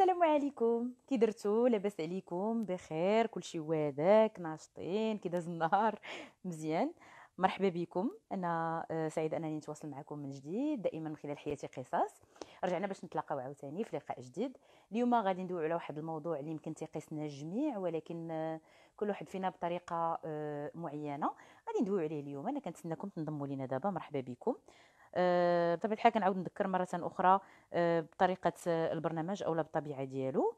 السلام عليكم كي درتو لاباس عليكم بخير كلشي واداك ناشطين كي داز النهار مزيان مرحبا بكم انا آه، سعيده انني نتواصل معكم من جديد دائما من خلال حياتي قصص رجعنا باش نتلاقاو عاوتاني في لقاء جديد اليوم غادي ندويو على واحد الموضوع اللي يمكن تيقيسنا الجميع ولكن آه، كل واحد فينا بطريقه آه، معينه غادي ندويو عليه اليوم انا كنتسناكم تنضموا لينا دابا مرحبا بكم بطبيعه آه، الحال كنعاود نذكر مره اخرى آه، بطريقه البرنامج اولا بالطبيعه ديالو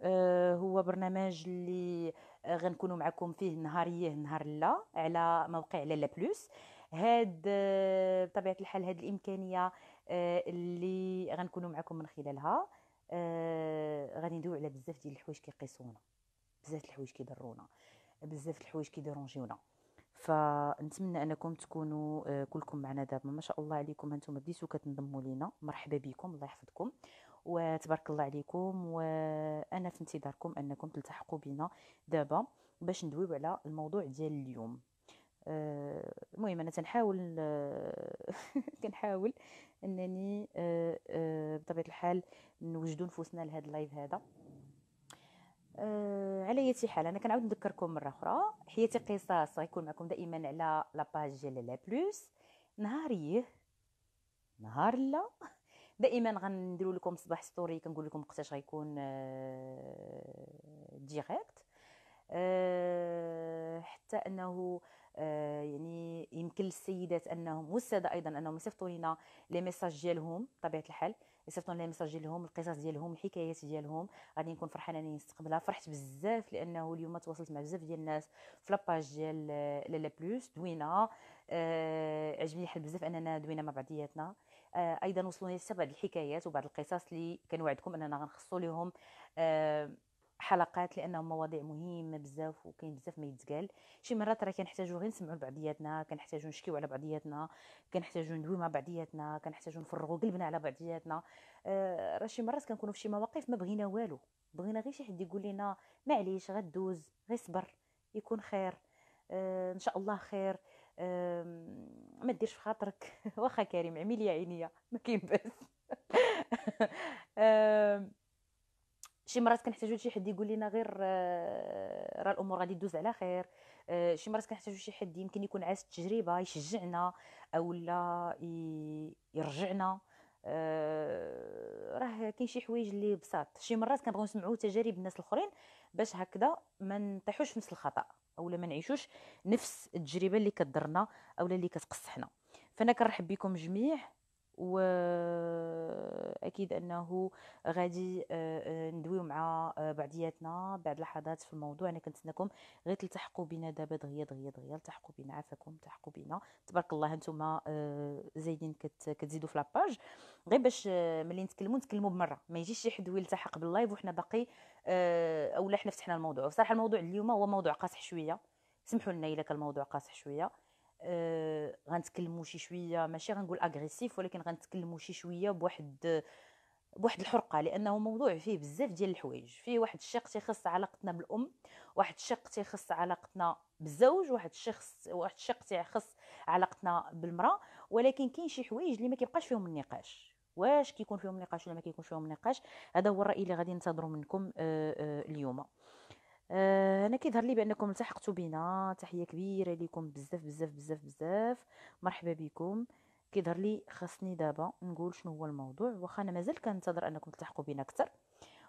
آه، هو برنامج اللي غنكونوا معكم فيه نهاريه نهار لا على موقع لالا بلوس هاد بطبيعه الحال هاد الامكانيه اللي غنكونوا معكم من خلالها غادي ندويو على بزاف ديال الحوايج كيقيسونا بزاف الحوايج كيضرونا بزاف الحوايج كيديرونجيونا فنتمنى انكم تكونوا آه، كلكم معنا دابا ما شاء الله عليكم هانتوما بديتو كتنضموا لينا مرحبا بكم الله يحفظكم وتبارك الله عليكم وانا في انتظاركم انكم تلتحقوا بنا دابا باش ندويو على الموضوع ديال اليوم آه، المهم انا تنحاول آه، كنحاول انني بطبيعه الحال نوجدوا نفوسنا لهذا اللايف هذا أه على اية حال انا كنعاود نذكركم مره اخرى حياتي قصص غيكون معكم دائما على لاباج ديال لا بلوس نهاريه نهار لا دائما غنديروا لكم صباح ستوري كنقول لكم وقتاش غيكون أه ديريكت أه حتى انه أه يعني يمكن للسيدات انهم والساده ايضا انهم يصيفطوا لنا لي ميساج ديالهم بطبيعه الحال يصيفطوا ميساج ديالهم القصص ديالهم الحكايات ديالهم غادي نكون فرحانه انني نستقبلها فرحت بزاف لانه اليوم تواصلت مع بزاف ديال الناس في لاباج ديال آه، لالا بلوس دوينه آه عجبني الحال بزاف اننا دوينا مع بعضياتنا آه ايضا وصلوني حتى بعض الحكايات وبعض القصص اللي كنوعدكم اننا غنخصو لهم آه حلقات لانهم مواضيع مهمه بزاف وكاين بزاف ما يتقال شي مرات راه كنحتاجو غير نسمعو لبعضياتنا كنحتاجو نشكيو على بعضياتنا كنحتاجو ندويو مع بعضياتنا كنحتاجو نفرغو قلبنا على بعضياتنا آه راه شي مرات كنكونو في شي مواقف ما بغينا والو بغينا غير شي حد يقول لنا معليش غدوز غير صبر يكون خير آه ان شاء الله خير آه ما ديرش في خاطرك واخا كريم عملي يا عينيا ما كاين بس شي مرات كنحتاجو شي حد يقول لنا غير آه، راه الامور غادي تدوز على خير آه، شي مرات كنحتاجو شي حد يمكن يكون عاس التجربه يشجعنا اولا يرجعنا آه، راه كاين شي حوايج اللي بساط شي مرات كنبغيو نسمعو تجارب الناس الاخرين باش هكذا ما نطيحوش في نفس الخطا اولا ما نعيشوش نفس التجربه اللي كضرنا اولا اللي كتقصحنا فانا كنرحب بكم جميع واكيد انه غادي آه، آه، ندويو مع آه، بعضياتنا بعد لحظات في الموضوع انا كنتسناكم غير تلتحقوا بنا دابا دغيا دغيا دغيا التحقوا بنا عافاكم التحقوا بنا تبارك الله هانتوما زايدين كتزيدوا في لاباج غير باش ملي نتكلموا نتكلموا بمره ما يجيش شي حد يلتحق باللايف وحنا باقي اولا حنا فتحنا الموضوع بصراحه الموضوع اليوم هو موضوع قاصح شويه سمحوا لنا الا كان الموضوع قاصح شويه آه غنتكلموا شي شويه ماشي غنقول اغريسيف ولكن غنتكلموا شي شويه بواحد بواحد الحرقه لانه موضوع فيه بزاف ديال الحوايج فيه واحد الشق تيخص علاقتنا بالام واحد الشق تيخص علاقتنا بالزوج واحد الشخص واحد الشق تيخص علاقتنا بالمراه ولكن كاين شي حوايج اللي ما كيبقاش فيهم النقاش واش كيكون فيهم نقاش ولا ما كيكونش فيهم نقاش هذا هو الراي اللي غادي ننتظروا منكم آآ آه، آه، اليوم آه انا كيظهر لي بانكم التحقتوا بنا تحيه كبيره ليكم بزاف بزاف بزاف بزاف مرحبا بكم كيظهر لي خاصني دابا نقول شنو هو الموضوع واخا انا مازال كنتظر انكم تلحقوا بنا اكثر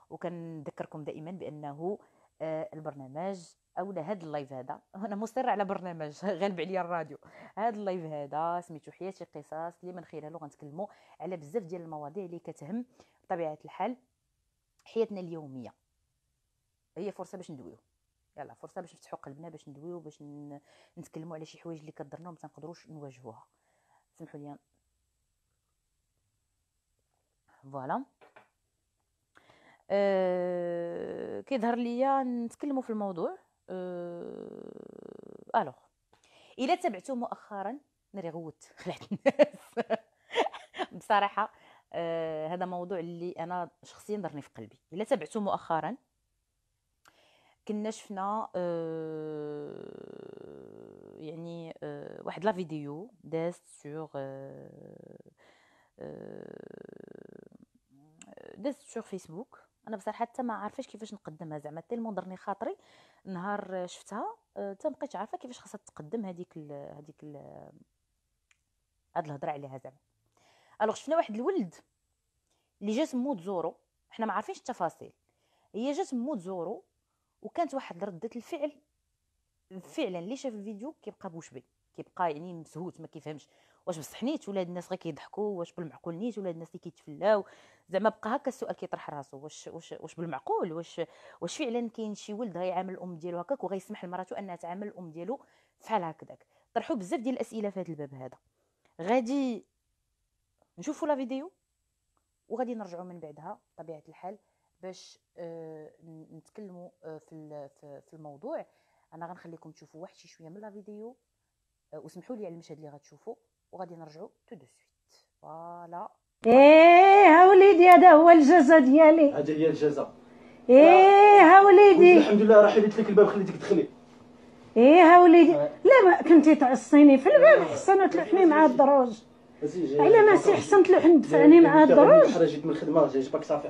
وكنذكركم دائما بانه آه البرنامج اولا هذا اللايف هذا انا مصره على برنامج غالب عليا الراديو هذا اللايف هذا سميتو حياتي قصص اللي من خلاله غنتكلموا على بزاف ديال المواضيع اللي كتهم بطبيعه الحال حياتنا اليوميه هي فرصه باش ندويو يلا فرصه باش نفتحوا قلبنا باش ندويو باش نتكلموا على شي حوايج اللي كضرنا وما تنقدروش نواجهوها سمحوا لي فوالا أه كيظهر ليا نتكلموا في الموضوع أه الوغ الا تبعتو مؤخرا ناري غوت خلعت الناس بصراحه آه هذا موضوع اللي انا شخصيا درني في قلبي الا تبعته مؤخرا كنا شفنا آه، يعني آه، واحد لا فيديو دازت سور دازت سور فيسبوك انا بصراحه حتى ما عارفاش كيفاش نقدمها زعما تيلمون درني خاطري نهار شفتها آه، حتى بقيتش عارفه كيفاش خاصها تقدم هذيك هذيك هاد الهضره عليها زعما الوغ شفنا واحد الولد اللي جا سمو تزورو حنا ما عارفينش التفاصيل هي جات مو تزورو وكانت واحد ردة الفعل فعلا اللي شاف الفيديو كيبقى بوش بي كيبقى يعني مسهوت ما كيفهمش واش بصح نيت ولا الناس غير كيضحكوا واش بالمعقول نيت ولا الناس اللي كيتفلاو زعما بقى هكا السؤال كيطرح راسو واش واش واش بالمعقول واش واش فعلا كاين شي ولد غيعامل الام ديالو هكاك وغيسمح لمراتو انها تعامل الام ديالو فحال هكذاك طرحوا بزاف ديال الاسئله في هذا الباب هذا غادي نشوفوا لا فيديو وغادي نرجعوا من بعدها بطبيعه الحال باش نتكلموا في في الموضوع انا غنخليكم تشوفوا واحد شي شويه من لا فيديو وسمحوا لي على المشهد اللي غتشوفوا وغادي نرجعوا تو دو سويت فوالا ايه ها وليدي هذا هو الجزا ديالي هذا هي الجزا ايه ها وليدي الحمد لله راه حليت لك الباب خليتك تدخلي ايه ها وليدي لا ما كنتي تعصيني في الباب حسن وتلوحني مع الدروج الا ما سي حسن تلوحني دفعني مع الدروج جيت من الخدمه جيت باك صافي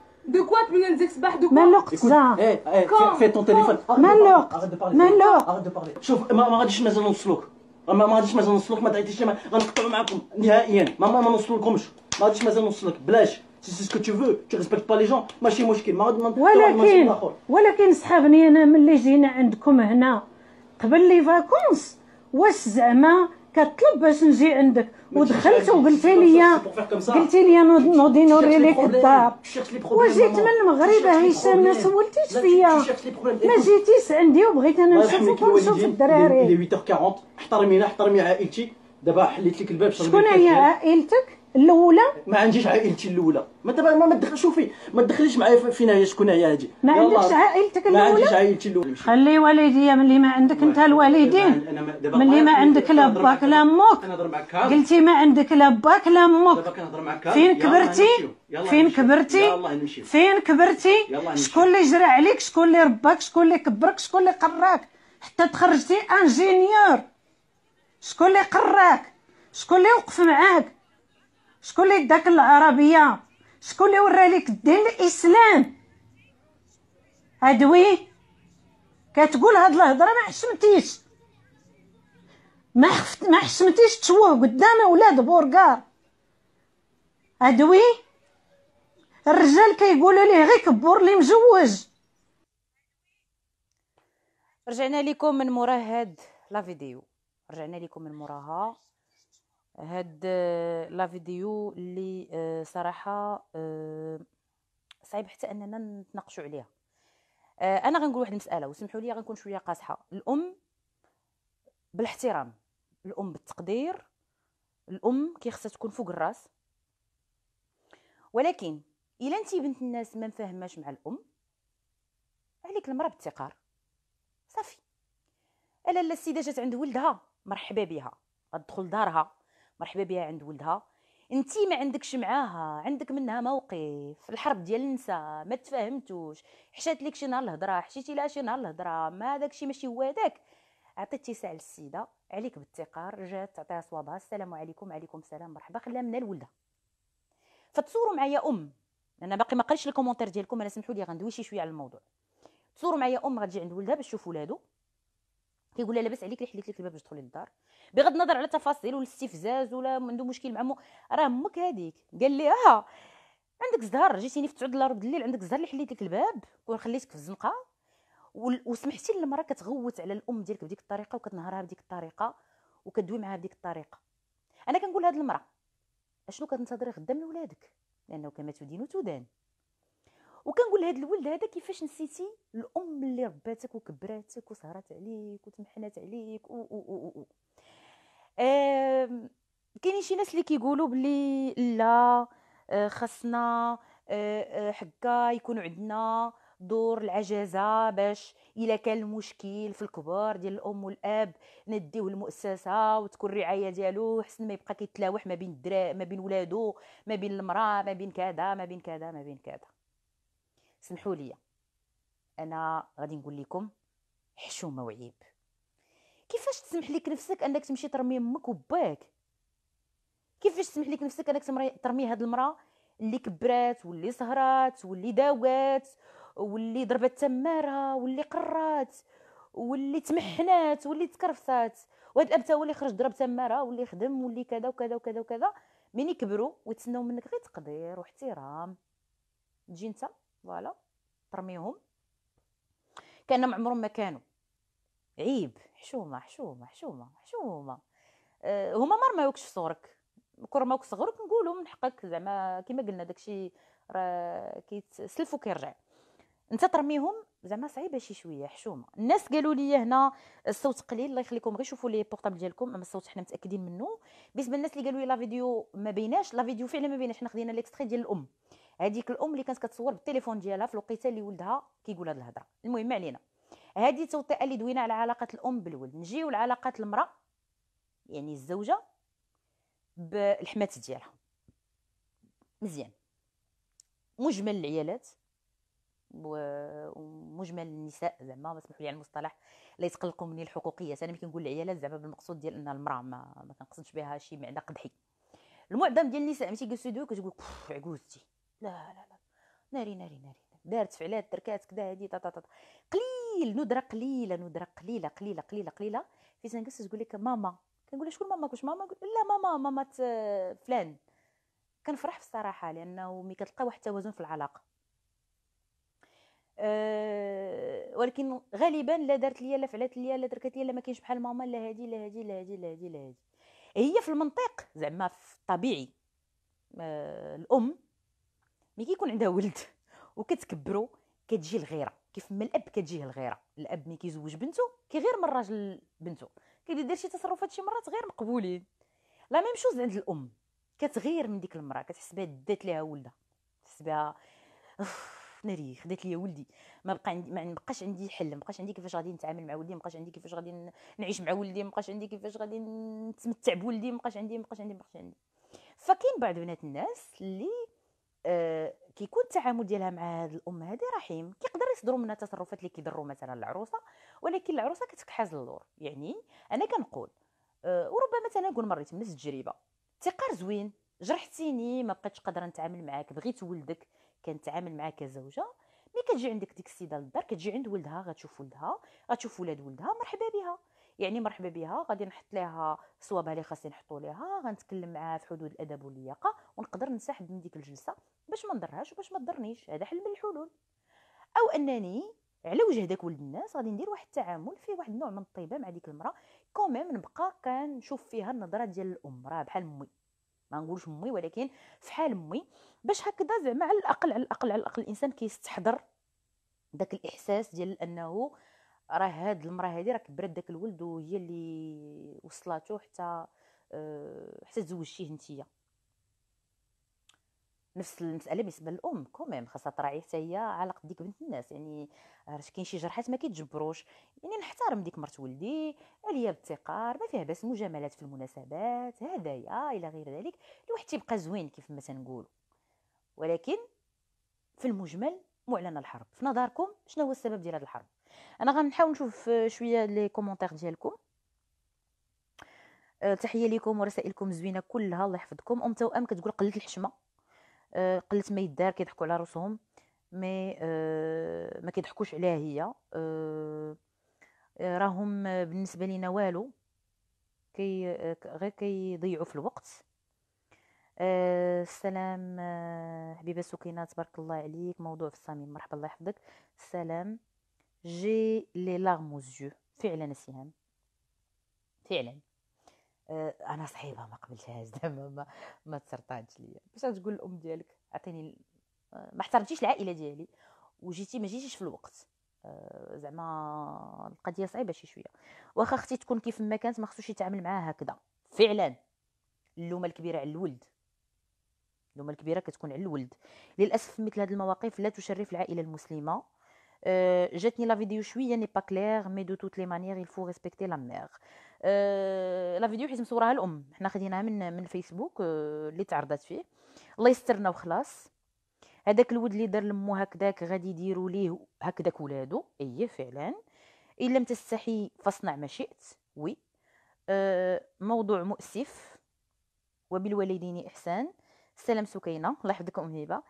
De quoi tu me experts de quoi Malok, ça. fais ton téléphone. Malok. Arrête de parler. Arrête de parler. شوف ما ما غاديش مازال نوصلوك ما ما غاديش مازال نوصلوك ما تعيطيش غنقطعوا معكم نهائيا ما ما نوصلوكمش ما غاديش مازال نوصلوك بلاش سي سكو تو فو تو ريسبكت با لي جون ماشي مشكل ما غادي ولكن ولكن صحابني انا ملي جينا عندكم هنا قبل لي فاكونس واش زعما كطلب باش نجي عندك ودخلت وقلت لي قلتي لي نوضي نوري لك الدار وجيت من المغرب هشام ما سولتيش فيا ما جيتيش عندي وبغيت انا نشوفك ونشوف الدراري 8h40 احترمينا احترمي عائلتي دابا حليت لك الباب شكون هي عائلتك الاولى ما عنديش عائلتي الاولى ما دابا ما مدخل شوفي ما تدخليش معايا فينا شكون هي هادي ما عندكش عائلتك الاولى ما عنديش عائلتي الاولى خلي والديا ملي ما عندك انت الوالدين ملي ما عندك لا باك لا موك قلتي ما عندك لا باك لا موك فين كبرتي فين كبرتي فين كبرتي شكون اللي جرى عليك شكون اللي رباك شكون اللي كبرك شكون اللي قراك حتى تخرجتي انجينيور شكون اللي قراك شكون اللي وقف معاك شكون اللي داك العربيه شكون اللي ورالك الدين الاسلام ادوي كتقول هاد الهضره ما حشمتيش ما خفت ما حشمتيش تشوه قدام ولاد بورغار ادوي الرجال كيقولوا ليه غير كبر لي مزوج رجعنا لكم من مراهد لا فيديو رجعنا لكم من موراها هاد آه، لا فيديو اللي آه، صراحه آه، صعيب حتى اننا نتناقشوا عليها انا غنقول واحد المساله وسمحوا لي غنكون شويه قاصحه الام بالاحترام الام بالتقدير الام كيخصها تكون فوق الراس ولكن الا انت بنت الناس ما مفاهماش مع الام عليك المراه بالتقار صافي الا السيده جات عند ولدها مرحبا بها غتدخل دارها مرحبا بها عند ولدها انت ما عندكش معاها عندك منها موقف الحرب ديال النساء ما تفاهمتوش حشات لك شي نهار الهضره حشيتي لها شي نهار الهضره ما داكشي ماشي هو هذاك عطيت اتساع للسيده عليك بالتقار رجعت تعطيها صوابها السلام عليكم عليكم السلام مرحبا خلا من الولده فتصوروا معايا ام انا باقي ما قريتش الكومونتير ديالكم انا سمحوا لي غندوي شي شويه على الموضوع تصوروا معايا ام غتجي عند ولدها باش تشوف ولادو كيقول لها لاباس عليك حليت لك الباب باش تدخلي للدار بغض النظر على التفاصيل والاستفزاز ولا عنده مشكل مع مو راه امك هذيك قال لي اه عندك زهر جيتيني في 9 د الليل عندك زهر اللي حليت لك الباب وخليتك في الزنقه وسمحتي للمراه كتغوت على الام ديالك بديك الطريقه وكتنهرها بديك الطريقه وكدوي معها بديك الطريقه انا كنقول لهاد المراه اشنو كتنتظري غدا من ولادك لانه كما تدين تدان وكنقول لهذا الولد هذا كيفاش نسيتي الام اللي رباتك وكبراتك وسهرات عليك وتمحنات عليك و و و و كاينين شي ناس اللي كيقولوا بلي لا آه، خاصنا آه، آه، حكا يكون عندنا دور العجزه باش الا كان المشكل في الكبار ديال الام والاب نديه المؤسسه وتكون الرعايه ديالو حسن ما يبقى كيتلاوح ما بين الدرا ما بين ولادو ما بين المراه ما بين كذا ما بين كذا ما بين كذا سمحوا لي انا غادي نقول لكم حشومه وعيب كيفاش تسمح لك نفسك انك تمشي ترمي امك وباك كيفاش تسمح لك نفسك انك ترمي هاد المراه اللي كبرات واللي سهرات واللي داوات واللي ضربت تمارها واللي قرات واللي تمحنات واللي تكرفصات وهاد الاب هو اللي خرج ضرب تماره واللي خدم واللي كذا وكذا وكذا وكذا مين يكبروا ويتسناو منك غير تقدير واحترام تجي انت فوالا ترميهم كانهم عمرهم ما كانوا عيب حشومه حشومه حشومه حشومه أه هما ما رماوكش في صورك كرماوك صغرك نقولوا من حقك زعما كيما قلنا داكشي راه كيتسلف وكيرجع انت ترميهم زعما صعيبه شي شويه حشومه الناس قالوا لي هنا الصوت قليل الله يخليكم غير شوفوا لي بورطابل ديالكم اما الصوت حنا متاكدين منه بالنسبه للناس اللي قالوا لي لا فيديو ما بيناش لا فيديو فعلا ما بيناش حنا خدينا ليكستري ديال الام هذيك الام اللي كانت كتصور بالتليفون ديالها في الوقيته اللي ولدها كيقول هذه الهضره المهم ما علينا هذه توطئه اللي دوينا على علاقه الام بالولد نجيو لعلاقه المراه يعني الزوجه بالحمات ديالها مزيان مجمل العيالات ومجمل النساء زعما اسمحوا لي على المصطلح لا يتقلقوا مني الحقوقيه انا ملي كنقول العيالات زعما بالمقصود ديال ان المراه ما, ما كنقصدش بها شي معنى قدحي المعظم ديال النساء ملي كيجلسوا يدوي كتقول عجوزتي لا لا لا ناري ناري ناري دارت فعلات تركات كدا هادي طاطا قليل ندره قليله ندره قليله قليله قليله قليله كي نجلس تقول لك ماما كنقول لها شكون ماما كوش ماما قل... لا ماما ماما فلان كنفرح في الصراحه لانه ملي كتلقى واحد التوازن في العلاقه أه ولكن غالبا لا دارت ليا لا فعلات ليا لا دركت ليا لا ما كاينش بحال ماما لا هادي لا هادي لا هادي لا هادي لا هادي هي في المنطق زعما في الطبيعي أه الام ملي كيكون عندها ولد وكتكبروا كتجي الغيره كيف ما الاب كتجيه الغيره الاب ملي كيزوج بنته كيغير من الراجل بنته كيدير شي تصرفات شي مرات غير مقبولين لا ميم شوز عند الام كتغير من ديك المراه كتحس بها دات ليها ولدها تحس بها ناري خدات ليا ولدي ما بقى عندي ما بقاش عندي حل ما بقاش عندي كيفاش غادي نتعامل مع ولدي ما بقاش عندي كيفاش غادي نعيش مع ولدي ما بقاش عندي كيفاش غادي نتمتع بولدي ما بقاش عندي ما بقاش عندي ما بقاش عندي فكاين بعض بنات الناس اللي آه، كيكون التعامل ديالها مع هذه الام هذه رحيم كيقدر يصدروا منها تصرفات اللي كيضروا مثلا العروسه ولكن العروسه كتكحاز اللور يعني انا كنقول آه وربما نقول مريت من التجربه تقار زوين جرحتيني ما بقيتش قادره نتعامل معاك بغيت ولدك كنتعامل معاك كزوجه ملي كتجي عندك ديك السيده للدار كتجي عند ولدها غتشوف ولدها غتشوف ولاد ولدها مرحبا بها يعني مرحبا بها غادي نحط لها صوابها اللي خاصني نحطو ليها غنتكلم معاها في حدود الادب واللياقه ونقدر نسحب من ديك الجلسه باش ما نضرهاش وباش ما تضرنيش هذا حل من الحلول او انني على وجه داك ولد الناس غادي ندير واحد التعامل فيه واحد النوع من الطيبه مع ديك المراه كوميم نبقى كنشوف فيها النظره ديال الام راه بحال امي ما نقولش امي ولكن فحال امي باش هكذا زعما على الاقل على الاقل على الاقل الانسان كيستحضر داك الاحساس ديال انه راه هاد المراه هادي راه كبرت داك الولد وهي اللي وصلاتو حتى آه، حتى تزوجتيه نتيا نفس المساله بالنسبه للام كوميم خاصها تراعي حتى هي علاقة ديك بنت الناس يعني راه كاين شي جرحات ما كيتجبروش يعني نحترم ديك مرت ولدي عليا بالتقار ما فيها باس مجاملات في المناسبات هدايا الى غير ذلك الواحد تيبقى زوين كيف ما تنقولوا ولكن في المجمل معلنه الحرب في نظركم شنو هو السبب ديال هذه الحرب انا غنحاول نشوف شويه لي كومونتير ديالكم أه، تحيه ليكم ورسائلكم زوينه كلها الله يحفظكم ام توام كتقول قلت الحشمه أه، قلت ما يدار كيضحكوا على راسهم مي أه، ما كيضحكوش عليها هي راهم بالنسبه لينا والو كي غير كيضيعوا في الوقت السلام حبيبه سكينه تبارك الله عليك موضوع في الصميم مرحبا الله يحفظك السلام جي لي لاغمو زيو فعلا نسيهم فعلا آه انا صعيبه ما قبلتهاش زعما ما, ما تسرطانش ليا باش تقول الام ديالك عطيني آه، ما احترمتيش العائله ديالي وجيتي ما جيتيش في الوقت آه، زعما القضيه صعيبه شي شويه واخا اختي تكون كيف ما كانت ما خصوش يتعامل معاها هكذا فعلا اللومه الكبيره على الولد اللومه الكبيره كتكون على الولد للاسف مثل هذه المواقف لا تشرف العائله المسلمه Euh, جاتني لا فيديو شويه ني با كلير مي دو توت لي مانيير يلفو ريسبكتي لا مير أه لا فيديو حيت مصوراها الام حنا خديناها من من الفيسبوك اللي تعرضت فيه الله يسترنا وخلاص هذاك الود اللي دار لمو هكذاك غادي يديروا ليه هكذاك ولادو ايه فعلا ان لم تستحي فاصنع ما شئت وي موضوع مؤسف وبالوالدين احسان سلام سكينه الله يحفظك ام هبه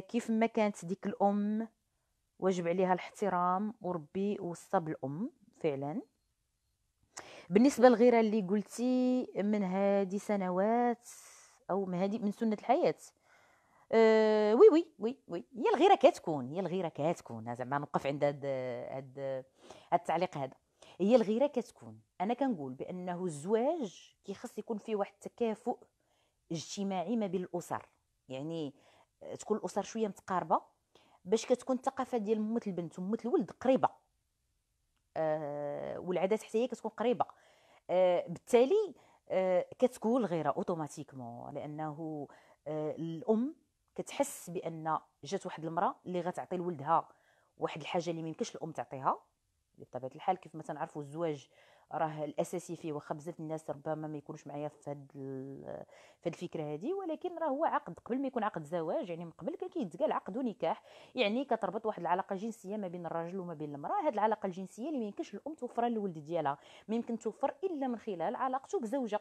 كيف ما كانت ديك الام واجب عليها الاحترام وربي وصى بالام فعلا بالنسبه للغيره اللي قلتي من هذه سنوات او من هذه من سنه الحياه أه وي وي وي وي هي الغيره كتكون هي الغيره كتكون زعما نوقف عند هاد هاد التعليق هذا هي الغيره كتكون انا كنقول بانه الزواج كيخص يكون فيه واحد التكافؤ اجتماعي ما بين الاسر يعني آه، تكون الاسر شويه متقاربه باش كتكون الثقافه ديال موت البنت وموت الولد قريبه آه والعادات حتى هي كتكون قريبه آه بالتالي آه كتكون الغيره اوتوماتيكمون لانه آه الام كتحس بان جات واحد المراه اللي غتعطي لولدها واحد الحاجه اللي ما يمكنش الام تعطيها بطبيعه الحال كيف ما تنعرفوا الزواج راه الاساسي فيه واخا بزاف الناس ربما ما يكونوش معايا في هاد في هاد الفكره هذه ولكن راه هو عقد قبل ما يكون عقد زواج يعني من قبل كان كيتقال عقد ونكاح يعني كتربط واحد العلاقه جنسيه ما بين الراجل وما بين المراه هاد العلاقه الجنسيه اللي ما يمكنش الام توفرها للولد ديالها ما يمكن توفر الا من خلال علاقته بزوجه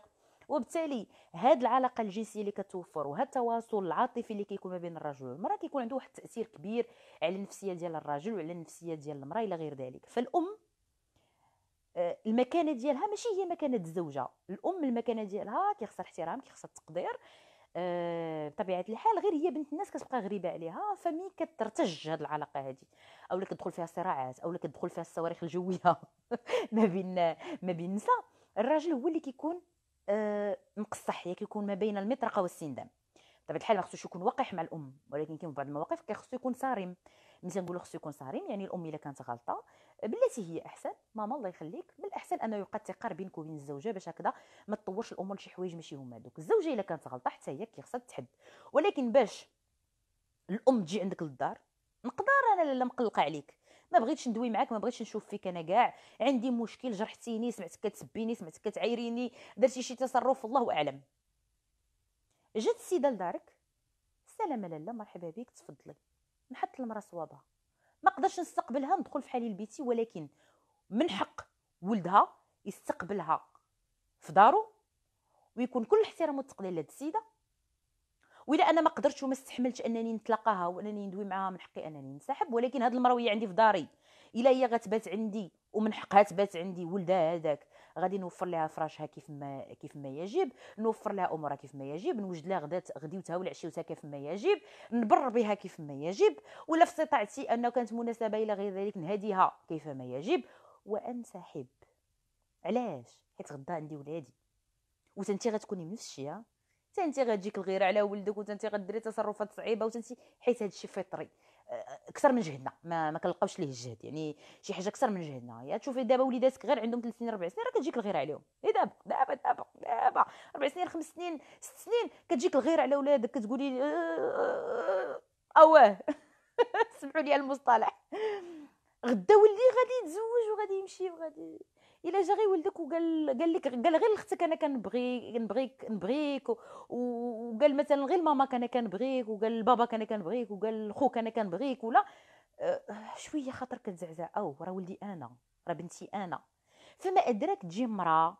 وبالتالي هاد العلاقه الجنسيه اللي كتوفر وهاد التواصل العاطفي اللي كيكون ما بين الرجل والمراه كيكون عنده واحد التاثير كبير على النفسيه ديال الراجل وعلى النفسيه ديال المراه الى غير ذلك فالام آه، المكانه ديالها ماشي هي مكانه الزوجه الام المكانه ديالها كيخصها الاحترام كيخصها التقدير آه، بطبيعه الحال غير هي بنت الناس كتبقى غريبه عليها فمين كترتج هاد العلاقه هادي اولا كتدخل فيها صراعات اولا كتدخل فيها الصواريخ الجويه ما بين ما بين النساء الراجل هو اللي كيكون آه، مقصح هي كيكون ما بين المطرقه والسندان بطبيعه الحال ما خصوش يكون وقح مع الام ولكن كاين بعض المواقف كيخصو يكون صارم ملي نقولوا خصو يكون صارم يعني الام الا كانت غلطه بلاتي هي احسن ماما الله يخليك من الاحسن انه يقاد تقار بينك وبين الزوجه باش هكذا ما تطورش الامور لشي حوايج ماشي هما دوك الزوجه الا كانت غلطه حتى هي كيخصها تحد ولكن باش الام تجي عندك للدار نقدر انا لا مقلقه عليك ما بغيتش ندوي معاك ما بغيتش نشوف فيك انا كاع عندي مشكل جرحتيني سمعتك كتسبيني سمعتك كتعايريني درتي شي تصرف الله اعلم جات السيده لدارك سلام لاله مرحبا بك تفضلي نحط المراه صوابها ما قدرش نستقبلها ندخل في حالي لبيتي ولكن من حق ولدها يستقبلها في دارو ويكون كل الاحترام والتقدير لهاد السيده والا انا ما قدرتش وما استحملتش انني نتلاقاها وانني ندوي معاها من حقي انني نسحب ولكن هاد المراه وهي عندي في داري الا هي غتبات عندي ومن حقها تبات عندي ولدها هذاك غادي نوفر لها فراشها كيف ما كيف ما يجب نوفر لها امورها كيف ما يجب نوجد لها غدات غديوتها ولا عشيوتها كيف ما يجب نبر بها كيف ما يجب ولا في استطاعتي انه كانت مناسبه الى غير ذلك نهديها كيف ما يجب وانسحب علاش حيت غدا عندي ولادي وتنتي غتكوني نفس الشيء تنتي غتجيك الغيره على ولدك وتنتي غديري تصرفات صعيبه وتنتي حيت هادشي فطري اكثر من جهدنا ما ما كنلقاوش ليه الجهد يعني شي حاجه اكثر من جهدنا يا تشوفي دابا وليداتك غير عندهم 3 سنين 4 سنين راه كتجيك الغيره عليهم اي دابا دابا دابا دابا 4 سنين 5 سنين 6 سنين كتجيك الغيره على ولادك كتقولي اواه سمحوا لي المصطلح غدا ولي غادي يتزوج وغادي يمشي وغادي الا جا غير ولدك وقال قال لك قال غير لختك انا كنبغي نبغيك نبغيك وقال مثلا غير ماما انا كنبغيك وقال بابا انا كنبغيك وقال خوك انا كنبغيك ولا آه، شويه خاطر كتزعزع او راه ولدي انا راه بنتي انا فما ادراك تجي مرا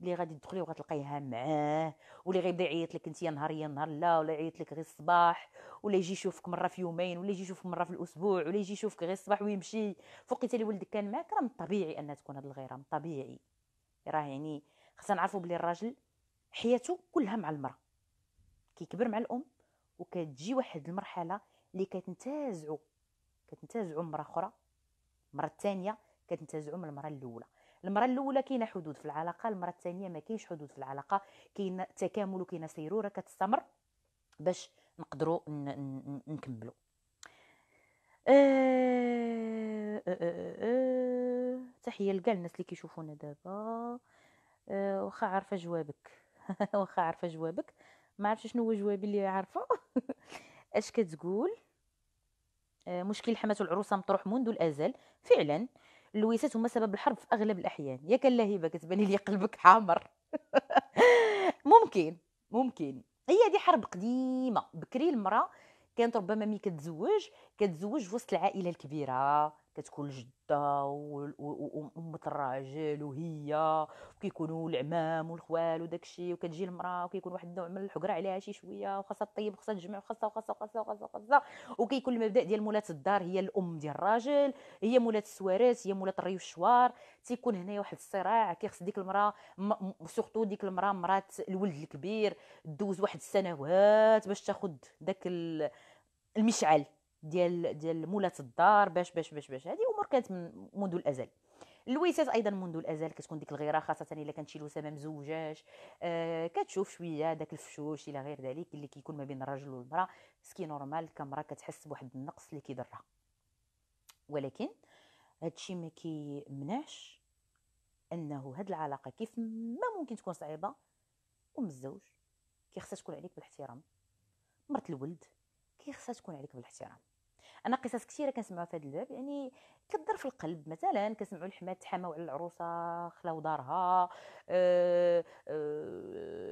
اللي غادي تدخلي وغتلقايها معاه واللي غيبدا يعيط لك انت يا نهار يا نهار لا ولا يعيط لك غير الصباح ولا يجي يشوفك مره في يومين ولا يجي يشوفك مره في الاسبوع ولا يجي يشوفك غير الصباح ويمشي فوقيت اللي ولدك كان معاك راه من الطبيعي انها تكون هاد الغيره من الطبيعي راه يعني خصنا نعرفوا بلي الراجل حياته كلها مع المراه كيكبر مع الام وكتجي واحد المرحله اللي كتنتازعوا كتنتازعوا مرة اخرى المره الثانيه كتنتازعوا من المره الاولى المراه الاولى كاينه حدود في العلاقه المراه الثانيه ما كاينش حدود في العلاقه كاين تكامل وكاين سيروره كتستمر باش نقدروا نكملوا تحيه آه، آه، آه، لكاع الناس اللي كيشوفونا دابا واخا عارفه جوابك واخا عارفه جوابك ما عرفتش شنو هو جوابي اللي عارفه اش كتقول مشكل الحماة والعروسه مطروح منذ الازل فعلا اللويسات هما سبب الحرب في اغلب الاحيان ياك اللهيبه كتبان لي قلبك حامر ممكن ممكن هي دي حرب قديمه بكري المراه كانت ربما مي كتزوج كتزوج في وسط العائله الكبيره كتكون جده وامه الراجل وهي كيكونوا العمام والخوال وداكشي وكتجي المراه وكيكون واحد النوع من الحكرة عليها شي شويه وخاصها طيب وخاصها تجمع وخاصها وخاصها وخاصها وخاصها وخاصها وكيكون المبدا ديال مولات الدار هي الام ديال الراجل هي مولات السوارات هي مولات الري والشوار تيكون هنايا واحد الصراع كيخص ديك المراه سورتو ديك المراه مرات الولد الكبير دوز واحد السنوات باش تاخد داك المشعل ديال ديال مولات الدار باش باش باش باش هذه امور كانت من منذ الازل اللويسات ايضا منذ الازل كتكون ديك الغيره خاصه الا كانت شي لوسه ما مزوجاش آه كتشوف شويه داك الفشوش الى غير ذلك اللي كيكون ما بين الرجل والمراه سكي نورمال كمراه كتحس بواحد النقص اللي كيضرها ولكن هادشي ما كيمنعش انه هاد العلاقه كيف ما ممكن تكون صعيبه ام الزوج كيخصها تكون عليك بالاحترام مرت الولد ولكن خصها تكون عليك بالاحترام انا قصص كثيره كنسمعها في هذا الباب يعني كضر في القلب مثلا كنسمعوا الحمات تحاموا على العروسه خلاو دارها أه أه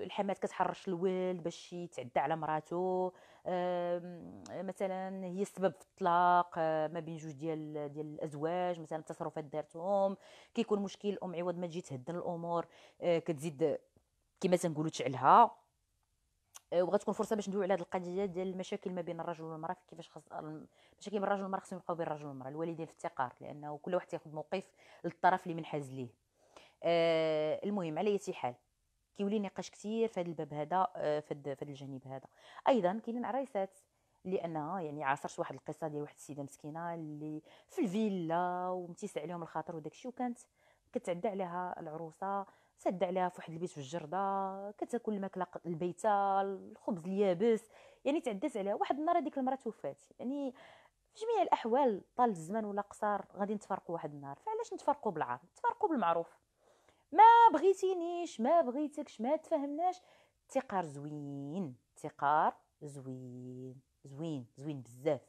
الحمات كتحرش الولد باش يتعدى على مراته أه مثلا هي السبب في الطلاق آه، ما بين جوج ديال ديال الازواج مثلا التصرفات دارتهم كيكون مشكل الام عوض ما تجي تهدن الامور آه، كتزيد كما تنقولوا تشعلها وغتكون فرصه باش ندويو على هذه القضيه ديال المشاكل ما بين الرجل والمراه كيفاش خاص المشاكل بين الرجل والمراه خصهم يبقاو بين الرجل والمراه الوالدين في التقار لانه كل واحد تياخذ موقف للطرف اللي منحاز ليه آه المهم على اي حال كيولي نقاش كثير في هذا الباب هذا آه، في هذا الجانب هذا ايضا كاينين عرايسات لانها يعني عاصرت واحد القصه ديال واحد السيده مسكينه اللي في الفيلا ومتيسع عليهم الخاطر وداكشي وكانت كتعدى عليها العروسه سد عليها في واحد البيت في الجرده كتاكل الماكله البيته الخبز اليابس يعني تعدات عليها واحد النهار هذيك المراه توفات يعني في جميع الاحوال طال الزمان ولا قصار غادي نتفرقوا واحد النهار فعلاش نتفرقوا بالعار نتفرقوا بالمعروف ما بغيتينيش ما بغيتكش ما تفهمناش تقار زوين تقار زوين زوين زوين بزاف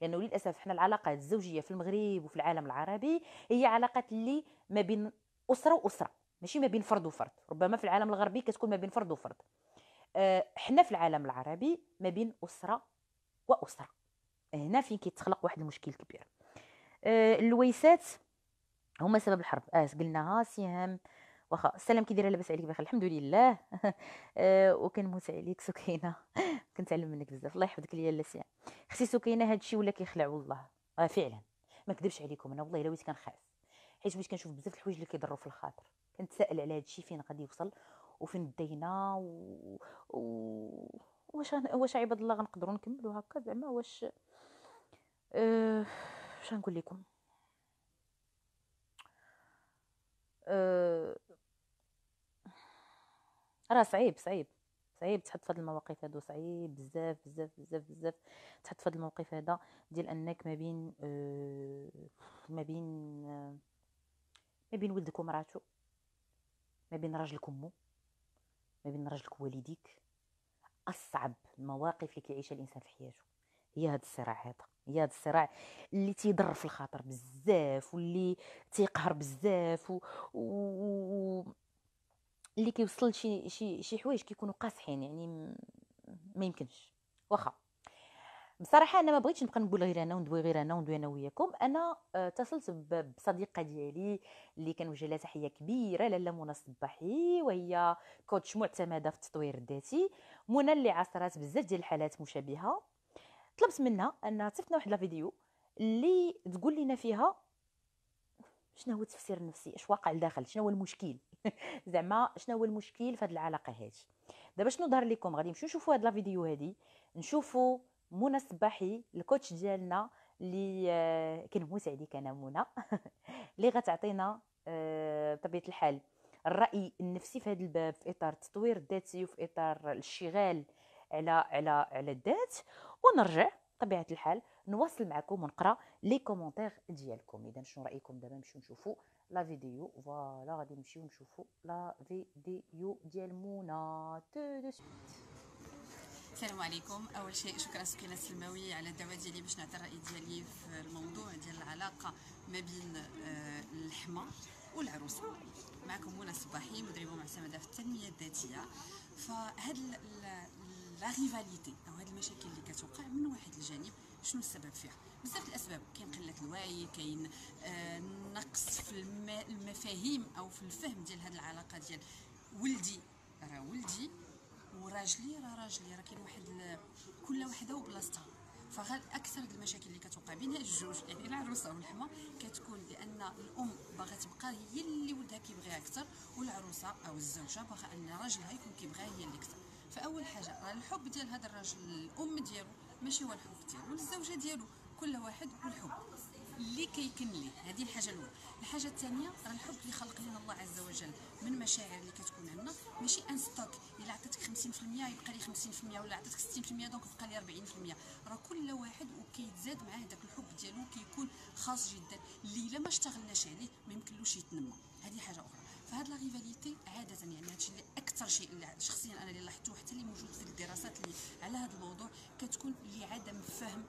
لانه يعني للاسف حنا العلاقات الزوجيه في المغرب وفي العالم العربي هي علاقات اللي ما بين اسره واسره ماشي ما بين فرد وفرد ربما في العالم الغربي كتكون ما بين فرد وفرد آه، حنا في العالم العربي ما بين اسره واسره هنا فين كيتخلق واحد المشكل كبير اللويسات آه، هما سبب الحرب اه قلناها سهام واخا السلام كي دايره لاباس عليك بخير الحمد لله آه، وكان وكنموت عليك سكينه كنتعلم منك بزاف الله يحفظك ليا سهام اختي سكينه هادشي ولا كيخلع والله آه فعلا ما كذبش عليكم انا والله الا وليت كنخاف حيت وليت كنشوف بزاف الحوايج اللي كيضروا في الخاطر نتسائل على هذا الشيء فين غادي يوصل وفين بدينا و... و... واش واش عباد الله غنقدروا نكملوا هكا زعما واش أه... واش نقول لكم أه... راه صعيب صعيب صعيب تحط في هاد المواقف هادو صعيب بزاف بزاف بزاف بزاف تحط في هاد الموقف هذا ديال انك ما بين أه... ما بين أه... ما بين ولدك ومراتو ما بين راجلك امه ما بين راجلك والديك اصعب المواقف اللي كيعيشها الانسان في حياته هي هذا الصراع هذا هي هذا الصراع اللي تيضر في الخاطر بزاف واللي تيقهر بزاف و... و... اللي كيوصل شي شي شي حوايج كيكونوا قاصحين يعني ما يمكنش واخا بصراحه انا ما بغيتش نبقى نقول غير انا وندوي غير انا وندوي انا وياكم انا آه، اتصلت بصديقه ديالي اللي كنوجه لها تحيه كبيره لاله منى الصباحي وهي كوتش معتمده في التطوير الذاتي منى اللي عاصرات بزاف ديال الحالات مشابهه طلبت منها انها تصيفطنا واحد الفيديو اللي تقول لنا فيها شنو هو التفسير النفسي اش واقع لداخل شنو هو المشكل زعما شنو هو المشكل في هذه العلاقه هذه دابا شنو ظهر لكم غادي نمشيو نشوفوا هاد الفيديو هذه نشوفوا منى الصباحي الكوتش ديالنا اللي كنموت عليك انا منى اللي غتعطينا آه، بطبيعه الحال الراي النفسي في هذا الباب في اطار التطوير الذاتي وفي اطار الشغال على على على الذات ونرجع بطبيعه الحال نواصل معكم ونقرا لي كومونتير ديالكم اذا شنو رايكم دابا نمشيو نشوفو لا فيديو فوالا غادي نمشيو نشوفو لا فيديو ديال منى تو دو سويت السلام عليكم اول شيء شكرا سكينه السلماوي على الدعوه ديالي باش نعطي الراي ديالي في الموضوع ديال العلاقه ما بين الحمى آه، والعروسه معكم منى الصباحي مدربه معتمده في التنميه الذاتيه فهاد لا ريفاليتي او هاد المشاكل اللي كتوقع من واحد الجانب شنو السبب فيها بزاف الاسباب كاين قله الوعي كاين آه، نقص في المفاهيم او في الفهم ديال هاد العلاقه ديال ولدي راه ولدي وراجلي راه راجلي راه كاين واحد كل وحده وبلاصتها فغال اكثر المشاكل اللي كتوقع بين الجوج يعني العروسه والحما كتكون بان الام باغا تبقى هي اللي ولدها كيبغيها اكثر والعروسه او الزوجه باغا ان راجلها يكون كيبغيها هي اللي اكثر فاول حاجه راه الحب ديال هذا الراجل الام ديالو ماشي هو الحب ديالو الزوجه ديالو كل واحد والحب اللي كيكن ليه هذه الحاجه الاولى الحاجه الثانيه راه الحب اللي خلق لنا الله عز وجل من مشاعر اللي كتكون عندنا ماشي ان ستوك الا عطيتك 50% يبقى لي 50% ولا عطيتك 60% دونك بقى لي 40% راه كل واحد وكيتزاد معاه داك الحب ديالو كيكون خاص جدا اللي الا ما اشتغلناش عليه ما يمكنلوش يتنمى هذه حاجه اخرى فهاد لا ريفاليتي عاده يعني هادشي اللي اكثر شيء اللي شخصيا انا اللي لاحظته حتى اللي موجود في الدراسات اللي على هذا الموضوع كتكون لعدم فهم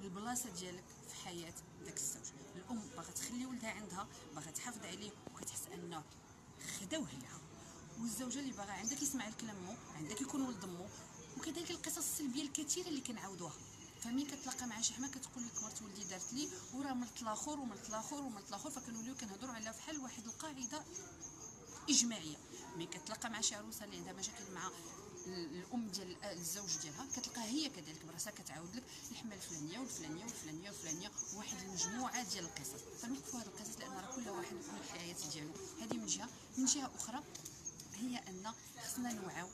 البلاصه ديالك في حياه داك الزوج الام باغا تخلي ولدها عندها باغا تحافظ عليه وكتحس انه خداوه ليها والزوجه اللي باغا عندك يسمع الكلام مو عندك يكون ولد مو وكذلك القصص السلبيه الكثيره اللي كنعاودوها فمين كتلاقى مع شي حما كتقول لك مرت ولدي دارت لي وراه مرت لاخور ومرت لاخور ومرت لاخور فكنوليو كنهضروا على فحال واحد القاعده اجماعيه مين كتلاقى مع شي عروسه اللي عندها مشاكل مع الام ديال الزوج ديالها كتلقاها هي كذلك براسها كتعاود لك الحمى الفلانيه والفلانيه والفلانيه والفلانيه واحد المجموعه ديال القصص فنوقفوا هاد القصص لان راه كل واحد في الحياه ديالو هذه من جهه من جهه اخرى هي ان خصنا نوعاو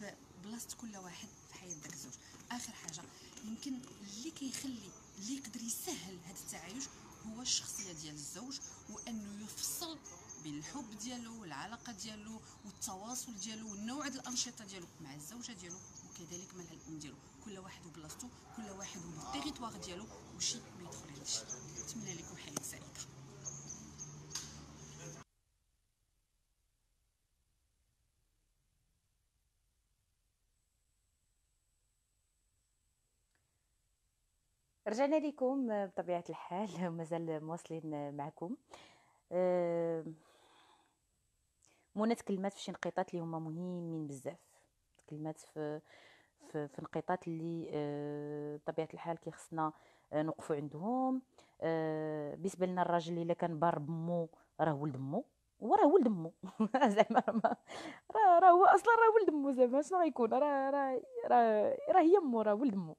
ببلاصه كل واحد في حياه داك الزوج اخر حاجه يمكن اللي كيخلي اللي يقدر يسهل هذا التعايش هو الشخصيه ديال الزوج وانه يفصل بين الحب ديالو والعلاقه ديالو والتواصل ديالو والنوع ديال الانشطه ديالو مع الزوجه ديالو وكذلك مع الام ديالو كل واحد وبلاصتو كل واحد والتيريتوار ديالو وشي ما يدخل هذا نتمنى لكم حياه سعيده رجعنا لكم بطبيعه الحال مازال مواصلين معكم منى تكلمات في شي نقيطات اللي هما مهمين بزاف تكلمات في في, في نقيطات اللي آه، بطبيعه الحال كيخصنا آه، نوقفوا عندهم آه، بالنسبه لنا الراجل الا كان بار بمو راه ولد مو وراه ولد مو زعما راه راه هو اصلا راه ولد مو زعما شنو غيكون راه راه راه هي مو راه ولد مو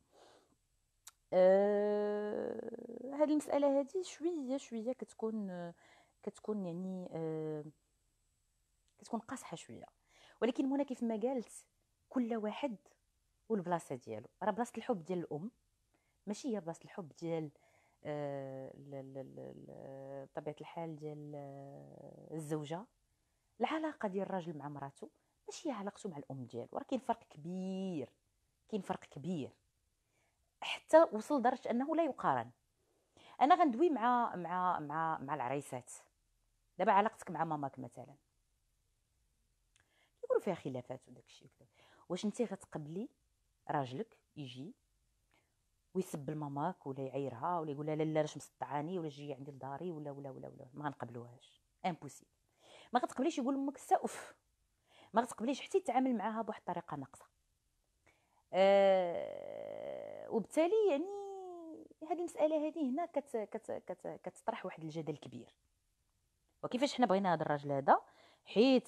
آه المساله هذه شويه شويه كتكون كتكون يعني آه كتكون قاصحه شويه ولكن منى كيف ما قالت كل واحد والبلاصه ديالو راه بلاصه الحب ديال الام ماشي هي بلاصه الحب ديال بطبيعه آه، الحال ديال آه، الزوجه العلاقه ديال الراجل مع مراته ماشي هي علاقته مع الام ديالو راه كاين فرق كبير كاين فرق كبير حتى وصل درجه انه لا يقارن انا غندوي مع مع مع مع العريسات دابا علاقتك مع ماماك مثلا يكونوا فيها خلافات وداك الشيء واش انت غتقبلي راجلك يجي ويسب لماماك ولا يعيرها ولا يقول لها لا لا مسطعاني ولا جي عندي لداري ولا ولا ولا ولا ما غنقبلوهاش امبوسيبل ما غتقبليش يقول لامك ساوف ما غتقبليش حتى يتعامل معاها بواحد الطريقه ناقصه أه وبالتالي يعني هذه المساله هذه هنا كت كت كت كتطرح واحد الجدل كبير وكيفاش حنا بغينا هذا الراجل هذا حيت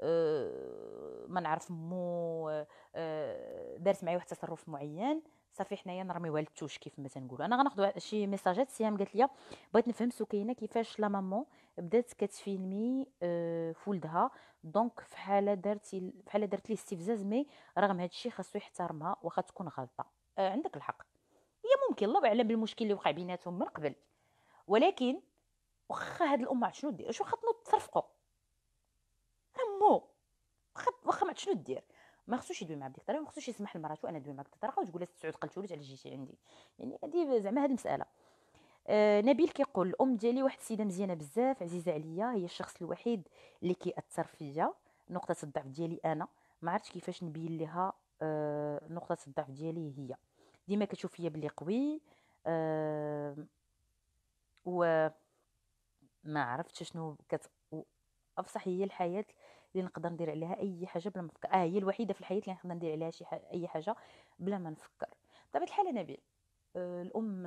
آه، ما نعرف مو آه، دارت معايا واحد التصرف معين صافي حنايا نرميوها للتوش كيف ما تنقولوا انا غناخذ شي ميساجات سيام قالت لي بغيت نفهم سكينه كيفاش لا مامون بدات كتفيلمي آه، دونك في ولدها دونك في حاله فحال دارت استفزاز مي رغم هادشي خاصو يحترمها واخا تكون غلطه آه عندك الحق هي ممكن الله اعلم بالمشكل اللي وقع بيناتهم من قبل ولكن واخا هاد الام عاد شنو دير شو خاطنو تصرفقو امو واخا ما شنو دير ما خصوش يدوي مع بديك الطريقه ما خصوش يسمح لمراتو انا ندوي معاك الطريقه وتقول لها قلت ولات على جيتي عندي يعني هذه زعما هذه المساله آه نبيل كيقول الام ديالي واحد السيده مزيانه بزاف عزيزه عليا هي الشخص الوحيد اللي كيأثر فيا نقطه الضعف ديالي انا ما عرفتش كيفاش نبين لها آه نقطه الضعف ديالي هي ديما كتشوف فيا بلي قوي آه و ما عرفتش شنو كت افصح هي الحياه اللي نقدر ندير عليها اي حاجه بلا ما نفكر اه هي الوحيده في الحياه اللي نقدر ندير عليها شي حاجة اي حاجه بلا ما نفكر طب الحال نبيل آه الام عم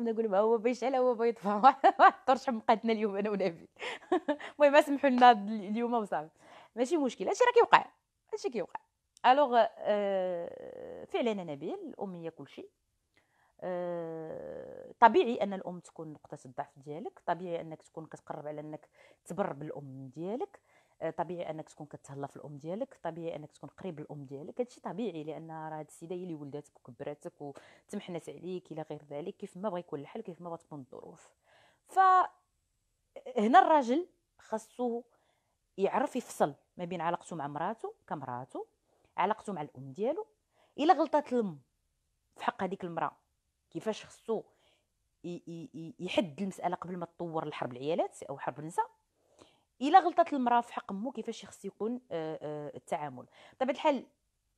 آه، نقول ما هو بيشعل هو بيطفى واحد طرش حمقاتنا اليوم انا ونبيل المهم اسمحوا لنا اليوم وصافي ماشي مشكل هادشي راه كيوقع هادشي كيوقع الوغ آه فعلا نبيل الاميه كلشي آه طبيعي ان الام تكون نقطه الضعف ديالك طبيعي انك تكون كتقرب على انك تبر بالام ديالك آه طبيعي انك تكون كتهلا في الام ديالك طبيعي انك تكون قريب الام ديالك هادشي طبيعي لان راه هاد السيده هي اللي ولداتك وكبراتك وتمحنت عليك الى غير ذلك كيف ما بغى يكون الحال كيف ما بغى تكون الظروف ف هنا الراجل خاصو يعرف يفصل ما بين علاقته مع مراته كمراته علاقته مع الام ديالو الا غلطات الام في حق هذيك المراه كيفاش خصو يحد المساله قبل ما تطور الحرب العيالات او حرب النساء الا غلطات المراه في حق امه كيفاش خص يكون آه، آه، التعامل بطبيعه الحال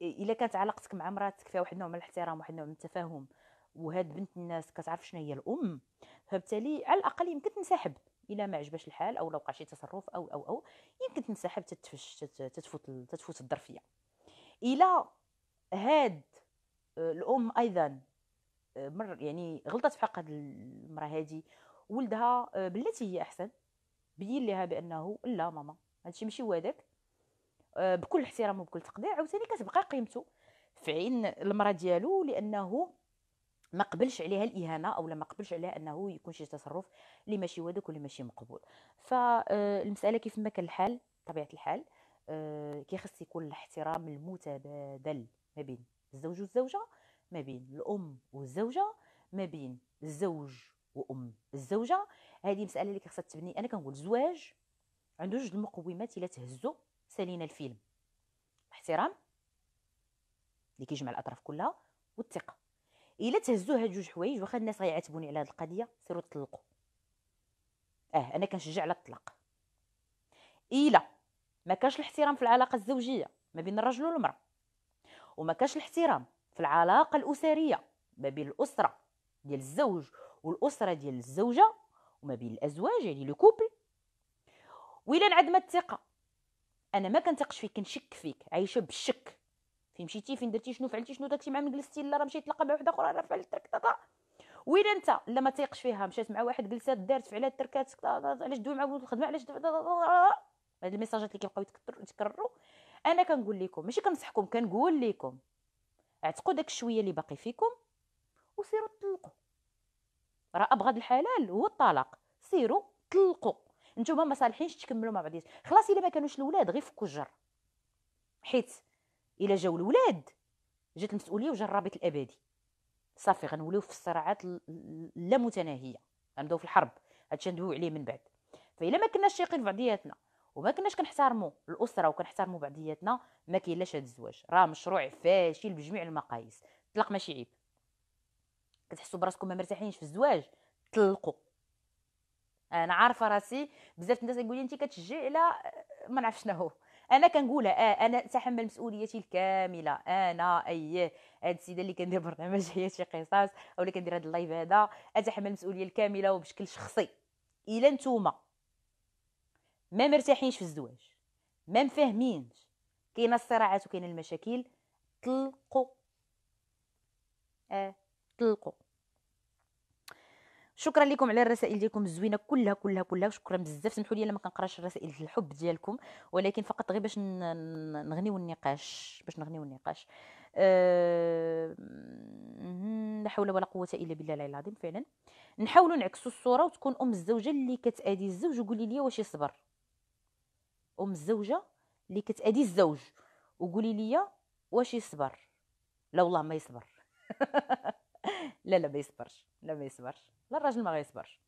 الا كانت علاقتك مع مراتك فيها واحد النوع من الاحترام واحد النوع من التفاهم وهاد بنت الناس كتعرف شنو هي الام فبالتالي على الاقل يمكن تنسحب الا ما عجباش الحال او لو وقع شي تصرف او او او يمكن تنسحب تتفش تتفوت تتفوت الظرفيه الا هاد آه، الام ايضا آه، مر يعني غلطت في حق هاد المراه هادي ولدها آه، بلاتي هي احسن بين لها بانه لا ماما هادشي ماشي هو هذاك بكل احترام وبكل تقدير عاوتاني كتبقى قيمته في عين المراه ديالو لانه ما قبلش عليها الاهانه او ما قبلش عليها انه يكون شي تصرف اللي ماشي هو داك واللي ماشي مقبول فالمساله آه، كيف ما كان الحال طبيعه الحال آه، كيخص يكون الاحترام المتبادل ما بين الزوج والزوجه ما بين الام والزوجه ما بين الزوج وام الزوجه هذه مساله اللي كيخصها تبني انا كنقول زواج عنده جوج المقومات الا تهزو سالينا الفيلم الاحترام اللي كيجمع الاطراف كلها والثقه الا تهزوا هاد جوج حوايج واخا الناس غيعاتبوني على هاد القضيه سيروا تطلقوا اه انا كنشجع على الطلاق الا ما كانش الاحترام في العلاقه الزوجيه ما بين الرجل والمراه وما كانش الاحترام في العلاقه الاسريه ما بين الاسره ديال الزوج والاسره ديال الزوجه وما بين الازواج يعني لو كوبل ويلا انعدمت الثقه انا ما كنثقش فيك كنشك فيك عايشه بالشك فين مشيتي فين درتي شنو فعلتي شنو داكشي مع من جلستي لا راه مشيت تلاقى مع وحده اخرى راه فعلت تركطه وين انت لا ما تيقش فيها مشات مع واحد جلسات دارت فعلات تركات علاش دوي مع ولد الخدمه علاش هاد الميساجات اللي كيبقاو يتكرروا انا كنقول لكم ماشي كنصحكم كنقول لكم اعتقوا داك الشويه اللي باقي فيكم وسيروا طلقوا راه ابغض الحلال هو الطلاق سيروا طلقوا نتوما ما صالحينش تكملوا مع بعضياتكم خلاص الا ما كانوش الاولاد غير فكوا الجر حيت الى جاو الولاد جات المسؤوليه وجا الرابط الابدي صافي غنوليو في الصراعات اللامتناهيه متناهيه غنبداو في الحرب هادشي ندويو عليه من بعد فإلا ما كناش شيقين في بعضياتنا وما كناش كنحترموا الاسره وكنحترموا بعضياتنا ما كاينلاش هاد الزواج راه مشروع فاشل بجميع المقاييس الطلاق ماشي عيب كتحسوا براسكم ما مرتاحينش في الزواج طلقوا انا عارفه راسي بزاف الناس يقول لي انت كتشجعي على آه، ما نعرف شنو انا كنقولها اه انا اتحمل مسؤوليتي الكامله انا اي هاد السيده اللي كندير برنامج هي شي قصص او اللي كندير هاد اللايف هذا اتحمل المسؤوليه الكامله وبشكل شخصي الا نتوما ما مرتاحينش في الزواج ما مفاهمينش كاينه الصراعات وكاينه المشاكل طلقوا اه طلقوا شكرا لكم على الرسائل ديالكم الزوينه كلها كلها كلها شكرا بزاف سمحوا لي انا ما كنقراش الرسائل ديال الحب ديالكم ولكن فقط غير باش نغنيو النقاش باش نغنيو النقاش أه... لا حول ولا قوه الا بالله العلي العظيم فعلا نحاولوا نعكسوا الصوره وتكون ام الزوجه اللي كتادي الزوج وقولي لي واش يصبر ام الزوجه اللي كتادي الزوج وقولي لي واش يصبر لا والله ما يصبر لا لا ما يصبرش لا ما يصبرش لا الراجل ما غيصبرش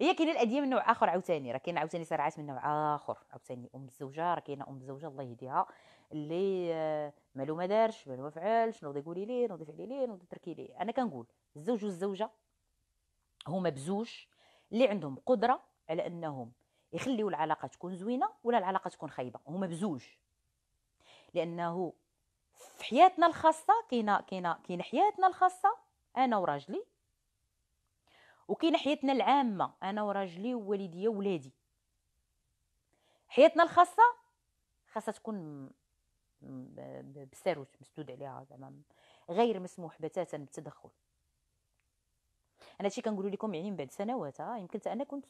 هي كاينه الاديان من نوع اخر عاوتاني راه كاينه عاوتاني صراعات من نوع اخر عاوتاني ام الزوجه راه كاينه ام الزوجه الله يهديها اللي آه، مالو ما دارش مالو ما فعلش نوضي قولي ليه نوضي فعلي ليه نوضي تركي ليه انا كنقول الزوج والزوجه هما بزوج اللي عندهم قدره على انهم يخليوا العلاقه تكون زوينه ولا العلاقه تكون خايبه هما بزوج لانه في حياتنا الخاصه كاينه كاينه كاينه حياتنا الخاصه انا وراجلي وكاين حياتنا العامه انا وراجلي ووالديا وولادي حياتنا الخاصه خاصها تكون بساروت مسدود عليها زعما غير مسموح بتاتا بالتدخل انا هادشي كنقول لكم يعني من بعد سنوات ها يمكن انا كنت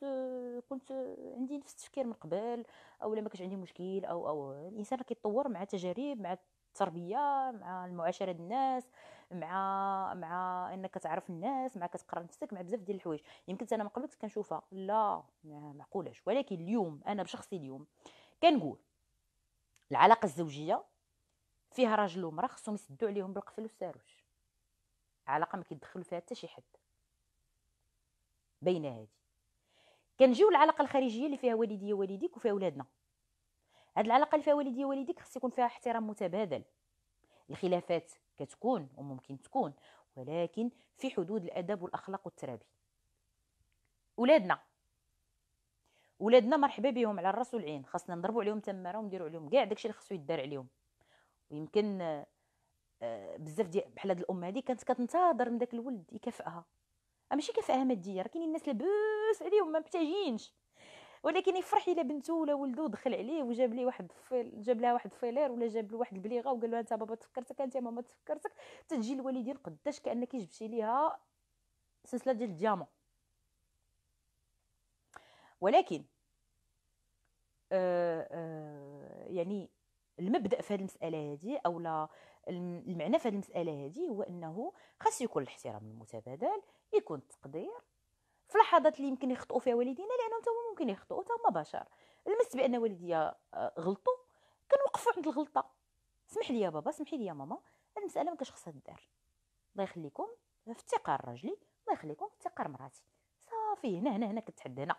كنت عندي نفس التفكير من قبل او ما كانش عندي مشكل او او الانسان كيتطور مع التجارب مع التربيه مع المعاشره الناس مع مع انك تعرف الناس مع كتقرا نفسك مع بزاف ديال الحوايج يمكن انا من قبل كنت كنشوفها لا ما معقولاش ولكن اليوم انا بشخصي اليوم كنقول العلاقه الزوجيه فيها راجل ومراه خصهم يسدوا عليهم بالقفل والساروج علاقه ما كيدخلوا فيها حتى شي حد بين هذه كنجيو العلاقه الخارجيه اللي فيها والدي ووالديك وفيها ولادنا هاد العلاقه فيها والدي ووالديك خص يكون فيها احترام متبادل الخلافات كتكون وممكن تكون ولكن في حدود الادب والاخلاق والترابي ولادنا ولادنا مرحبا بهم على الراس والعين خاصنا نضربوا عليهم تماره ونديروا عليهم كاع داكشي اللي خصو يدار عليهم ويمكن آه، بزاف ديال بحال هاد الام هادي كانت كتنتظر من داك الولد يكافئها آه، ماشي كافئها ماديه راه كاينين الناس لاباس عليهم ما محتاجينش ولكن يفرح الا بنته ولا ولده دخل عليه وجاب ليه واحد جاب لها واحد فيلير ولا جاب له واحد البليغه وقال لها انت بابا تفكرتك انت ماما تفكرتك تجي الوالدين قداش كانك جبتي ليها سلسله ديال الديامون ولكن آه آه يعني المبدا في هذه المساله هذه لا المعنى في هذه المساله هذه هو انه خاص يكون الاحترام المتبادل يكون التقدير في اللحظات اللي يمكن يخطئوا فيها والدينا لانهم تما ممكن يخطئوا تما بشر لمست بان والديا آه، غلطوا كنوقفوا عند الغلطه سمح لي يا بابا سمحي لي يا ماما المساله ما كاش خصها تدار الله يخليكم في افتقار راجلي الله يخليكم في افتقار مراتي صافي هنا هنا هنا كتحد هنا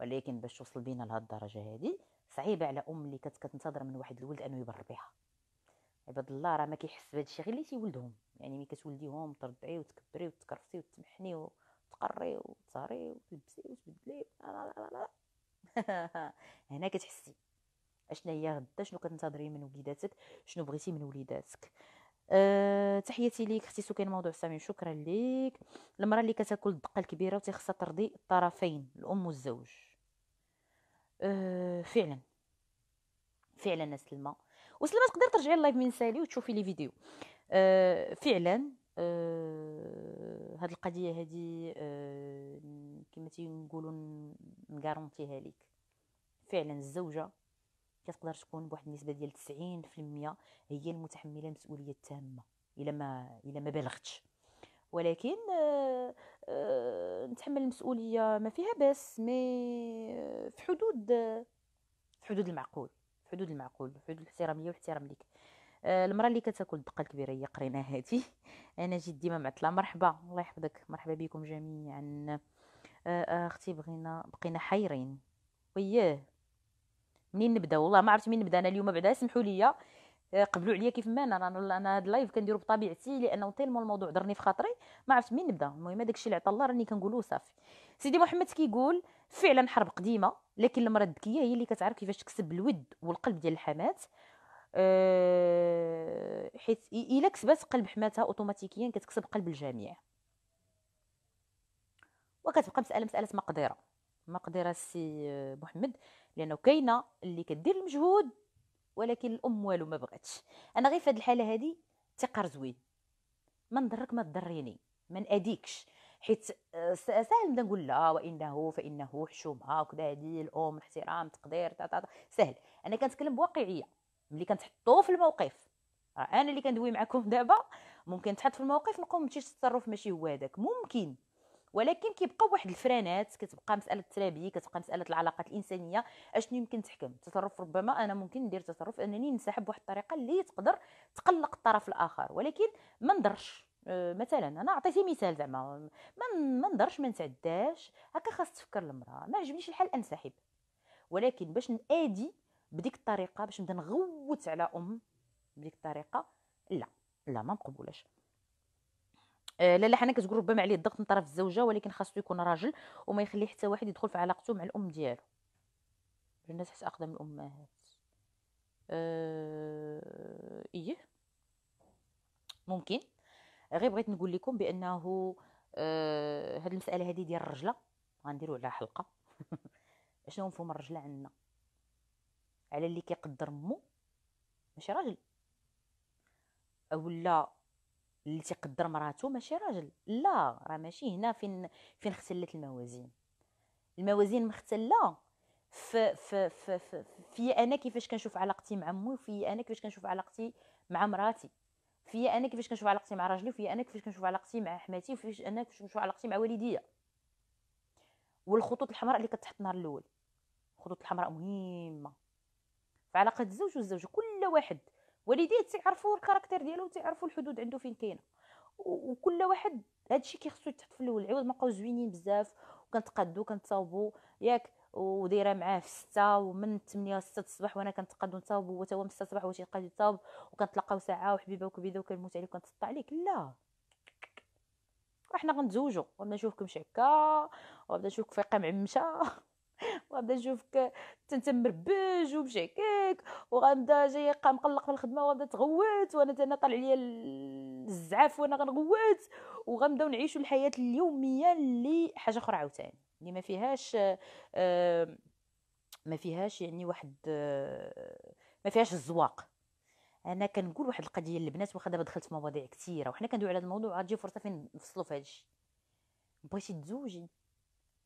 ولكن باش توصل بينا لهاد الدرجه هذه صعيبه على ام اللي كانت كتنتظر من واحد الولد انه يبر بها عباد الله راه ما كيحس بهذا الشيء غير اللي تيولدهم يعني ملي كتولديهم ترضعي وتكبري وتكرفتي وتمحني و... تقري وتصاري وتلبسي وتبدلي لا لا لا لا هنا كتحسي اشنا هي غدا شنو كتنتظري من وليداتك شنو بغيتي من وليداتك أه تحياتي ليك اختي سكين موضوع سامي شكرا ليك المراه اللي كتاكل الدقه الكبيره وتيخصها ترضي الطرفين الام والزوج أه فعلا فعلا سلمى وسلمى تقدر ترجعي اللايف من سالي وتشوفي لي فيديو أه فعلا آه، هاد القضيه هادي آه، كما تنقولوا نغارونتيها ليك فعلا الزوجه كتقدر تكون بواحد النسبه ديال تسعين المية هي المتحمله المسؤوليه التامه الا ما الا ما بلغتش ولكن آه، نتحمل المسؤوليه ما فيها باس مي في حدود في حدود المعقول في حدود المعقول في حدود الاحتراميه والاحترام ليك آه، المراه اللي كتاكل الدقه الكبيره هي قرينا هذه انا جيت ديما معطله مرحبا الله يحفظك مرحبا بكم جميعا آه، آه، اختي بغينا بقينا حيرين وياه منين نبدا والله ما عرفت منين نبدا انا اليوم بعدا سمحوا لي قبلوا عليا كيف ما انا انا هاد اللايف كنديرو بطبيعتي لانه تيلمو الموضوع درني في خاطري ما عرفت منين نبدا المهم داكشي اللي عطى الله راني كنقولو صافي سيدي محمد كيقول فعلا حرب قديمه لكن المراه الذكيه هي اللي كتعرف كيفاش تكسب الود والقلب ديال الحمات أه حيت الا كسبات قلب حماتها اوتوماتيكيا كتكسب قلب الجميع وكتبقى مساله مساله مقدره مقدره السي آه، محمد لانه كاينه اللي كدير المجهود ولكن الام والو ما بغاتش انا غير في الحاله هذه تقر زوين ما نضرك ما تضريني ما ناديكش حيت آه، ساهل نبدا نقول لا وانه فانه حشومه وكذا هذه الام الاحترام التقدير تا تا سهل انا كنتكلم بواقعيه ملي كنتحطوا في الموقف آه، انا اللي كندوي معكم دابا ممكن تحط في الموقف نقوم مشيت التصرف ماشي هو هذاك ممكن ولكن كيبقاو واحد الفرانات كتبقى مساله الترابي كتبقى مساله العلاقات الانسانيه اشنو يمكن تحكم تصرف ربما انا ممكن ندير تصرف انني نسحب بواحد الطريقه اللي تقدر تقلق الطرف الاخر ولكن ما نضرش آه، مثلا انا عطيتي مثال زعما ما ما نضرش ما نتعداش هكا خاص تفكر المراه ما عجبنيش الحال انسحب ولكن باش نادي بديك الطريقه باش نبدا نغوت على ام بديك الطريقه لا لا ما مقبولاش آه، لا حنا كتقول ربما عليه الضغط من طرف الزوجه ولكن خاصو يكون راجل وما يخلي حتى واحد يدخل في علاقته مع الام ديالو الناس حتى اقدم الامهات أه... ايه ممكن غير بغيت نقول لكم بانه أه... هاد المساله هذه ديال الرجله غنديروا عليها حلقه شنو مفهوم الرجله عندنا على اللي كيقدر مو ماشي راجل اولا اللي تيقدر مراته ماشي راجل لا راه ماشي هنا فين فين اختلت الموازين الموازين مختله ف ف ف في, في انا كيفاش كنشوف علاقتي مع امي وفي انا كيفاش كنشوف علاقتي مع مراتي في انا كيفاش كنشوف علاقتي مع راجلي وفي انا كيفاش كنشوف علاقتي مع حماتي وفي انا كيفاش كنشوف علاقتي مع والديا والخطوط الحمراء اللي كتحط النهار الاول الخطوط الحمراء مهمه في علاقه الزوج والزوجه كل واحد والديه تيعرفوا الكاركتر ديالو تيعرفوا الحدود عنده فين كاينه وكل واحد الشيء كيخصو يتحط في الاول عوض ما بقاو زوينين بزاف وكنتقادو كنتصاوبوا ياك ودايره معاه في 6 ومن 8 ل 6 الصباح وانا كنتقاد نتصاوب هو هو من 6 الصباح هو تيقاد يتصاوب وكنتلاقاو ساعه وحبيبه وكبيده وكنموت عليك وكنتسطى عليك لا وحنا غنتزوجوا وغنبدا نشوفكم شعكه نشوفك فايقه معمشه وغنبدا نشوفك انت مربج ومشيكيك وغنبدا جايه مقلق في الخدمه وغنبدا تغوت وانا تانا طالع ليا الزعاف وانا غنغوت وغنبداو نعيشوا الحياه اليوميه اللي حاجه اخرى عاوتاني اللي يعني ما فيهاش آه، ما فيهاش يعني واحد آه، ما فيهاش الزواق انا كنقول واحد القضيه للبنات واخا دابا دخلت في مواضيع كثيره وحنا كندويو على هذا الموضوع غتجي فرصه فين نفصلوا في الشيء بغيتي تزوجي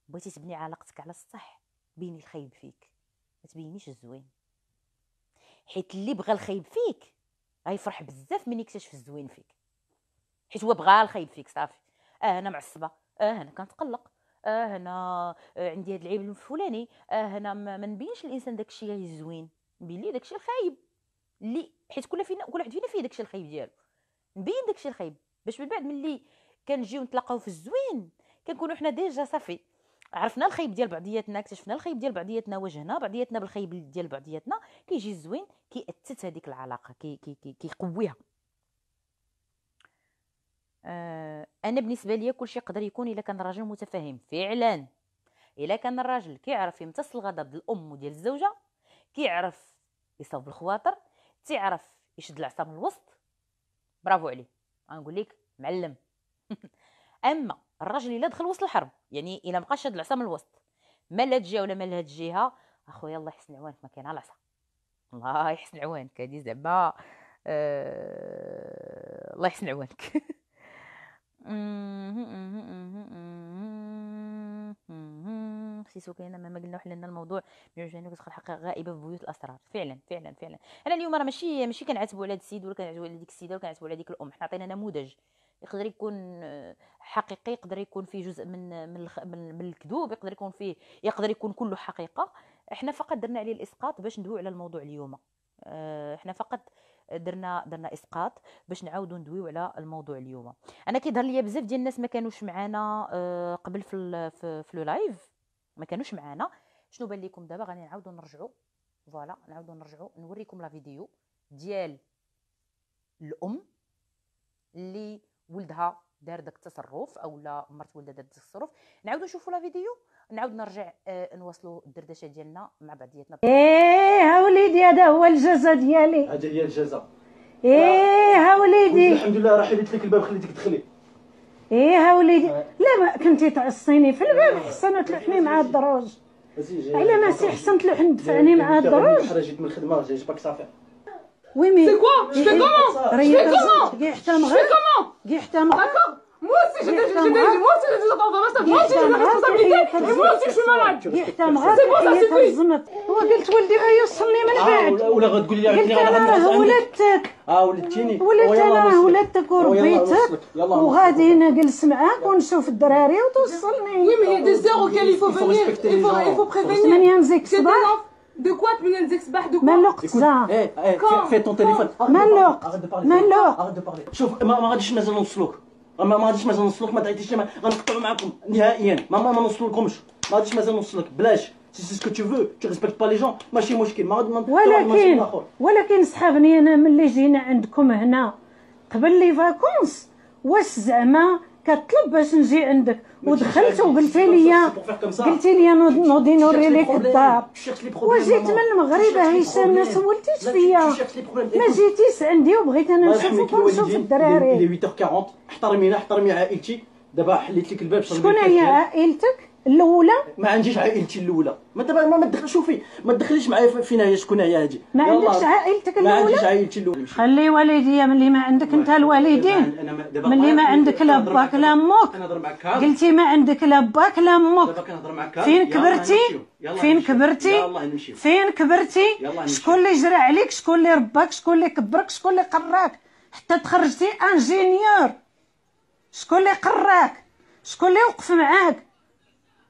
بغيتي تبني علاقتك على الصح بيني الخايب فيك ما تبينيش الزوين حيت اللي بغى الخايب فيك غيفرح بزاف من يكتشف الزوين فيك حيت هو بغى الخايب فيك صافي اه انا معصبه اه انا كنتقلق اه انا آه، عندي هاد العيب الفلاني اه هنا ما نبينش الانسان داكشي الزوين نبين ليه داكشي الخايب اللي حيت كل فينا كل واحد فينا فيه داكشي الخايب ديالو نبين داكشي الخايب باش من بعد ملي كنجيو نتلاقاو في الزوين كنكونوا حنا ديجا صافي عرفنا الخيب ديال بعضياتنا اكتشفنا الخيب ديال بعضياتنا وجهنا بعضياتنا بالخيب ديال بعضياتنا كيجي الزوين كيأتت هذيك العلاقه كي كي كي كيقويها آه انا بالنسبه ليا كلشي يقدر يكون الا كان الراجل متفاهم فعلا الا كان الراجل كيعرف يمتص الغضب ديال الام وديال الزوجه كيعرف يصاوب الخواطر تيعرف يشد العصا من الوسط برافو عليه غنقول لك معلم اما الراجل الا دخل وسط الحرب يعني الا بقى شاد العصا من الوسط ما لهاد الجهه ولا ما لهاد الجهه اخويا الله يحسن عوانك ما كاين العصا الله يحسن عوانك هادي زعما أه... الله يحسن عوانك سيسو كاينه ما قلنا وحلنا الموضوع بيعجبني كتدخل حقيقه غائبه في بيوت الاسرار فعلا فعلا فعلا انا اليوم راه ماشي ماشي كنعاتبوا على هذا السيد ولا كنعاتبوا على ديك السيده ولا كنعاتبوا على ديك الام حنا عطينا نموذج يقدر يكون حقيقي يقدر يكون فيه جزء من من من الكذوب يقدر يكون فيه يقدر يكون كله حقيقه احنا فقط درنا عليه الاسقاط باش ندويو على الموضوع اليوم آه، احنا فقط درنا درنا اسقاط باش نعاودوا ندويو على الموضوع اليوم انا كيظهر لي بزاف ديال الناس ما كانوش معانا آه، قبل في الـ في, في لايف ما كانوش معانا شنو بان لكم دابا غادي نعاودوا نرجعوا فوالا نعاودوا نرجعوا نوريكم لا فيديو ديال الام اللي ولدها دار داك التصرف او لا مرت ولدها دار داك التصرف نعاودو نشوفو لا فيديو نعاود نرجع آه، نواصلو نواصلوا الدردشه ديالنا مع بعضياتنا ايه ها وليدي هذا هو الجزا ديالي هذا هي الجزا ايه ها وليدي الحمد لله راه حليت لك الباب خليتك تدخلي ايه ها وليدي آه. لا ما كنتي تعصيني في الباب حسن تلوحني مع الدروج على ما سي حسن تلوحني دفعني مع الدروج راه جيت من الخدمه جيت باك صافي Oui, mais. C'est quoi Je fais comment Je fais comment Je fais comment D'accord moi aussi, j'ai des, j'ai des, moi aussi, j'ai des attentes moi aussi, j'ai des responsabilités, et moi aussi, je suis malade. C'est bon, ça suffit. وقلت ولدي غيوصلني من بعد ولا غتقولي لي قلت انا ولدتك اه ولدتيني ولدت انا ولدتك وربيتك وغادي نجلس معاك ونشوف الدراري وتوصلني وي مي دي زيرو كان يفو فينير يفو بريفينير دوكوات من نزيك صباح دوكوات مالوقت زعما ايه ايه في طون تليفون مالوقت مالوقت ارد بارلي شوف ما غاديش مازال نوصلوك ما غاديش مازال نوصلوك ما تعيطيش ما غنقطعوا معاكم نهائيا ما ما نوصلوكمش ما غاديش مازال نوصلوك بلاش سي سي سكو تو فو تو ريسبكت با لي جون ماشي مشكل ما غادي ولكن ولكن صحابني انا ملي جينا عندكم هنا قبل لي فاكونس واش زعما كطلب باش نجي عندك ودخلت وقلتي لي قلتي لي نوضي نوري لك الدار وجيت من المغرب هشام ما سولتيش فيا ما جيتيش عندي وبغيت انا نشوفك ونشوف الدراري 8 40 احترمينا احترمي عائلتي دابا حليت لك الباب شكون هي عائلتك الاولى ما عنديش عائلتي الاولى ما دابا ما مدخل شوفي ما تدخليش معايا فين هي شكون هي هادي ما عندكش عائلتك الاولى ما عنديش عائلتي الاولى خلي والديا ملي ما عندك انت الوالدين ملي ما عندك لا باك لا موك قلتي ما عندك لا باك لا موك فين كبرتي فين كبرتي فين كبرتي شكون اللي جرى عليك شكون اللي رباك شكون اللي كبرك شكون اللي قراك حتى تخرجتي انجينيور شكون اللي قراك شكون اللي وقف معاك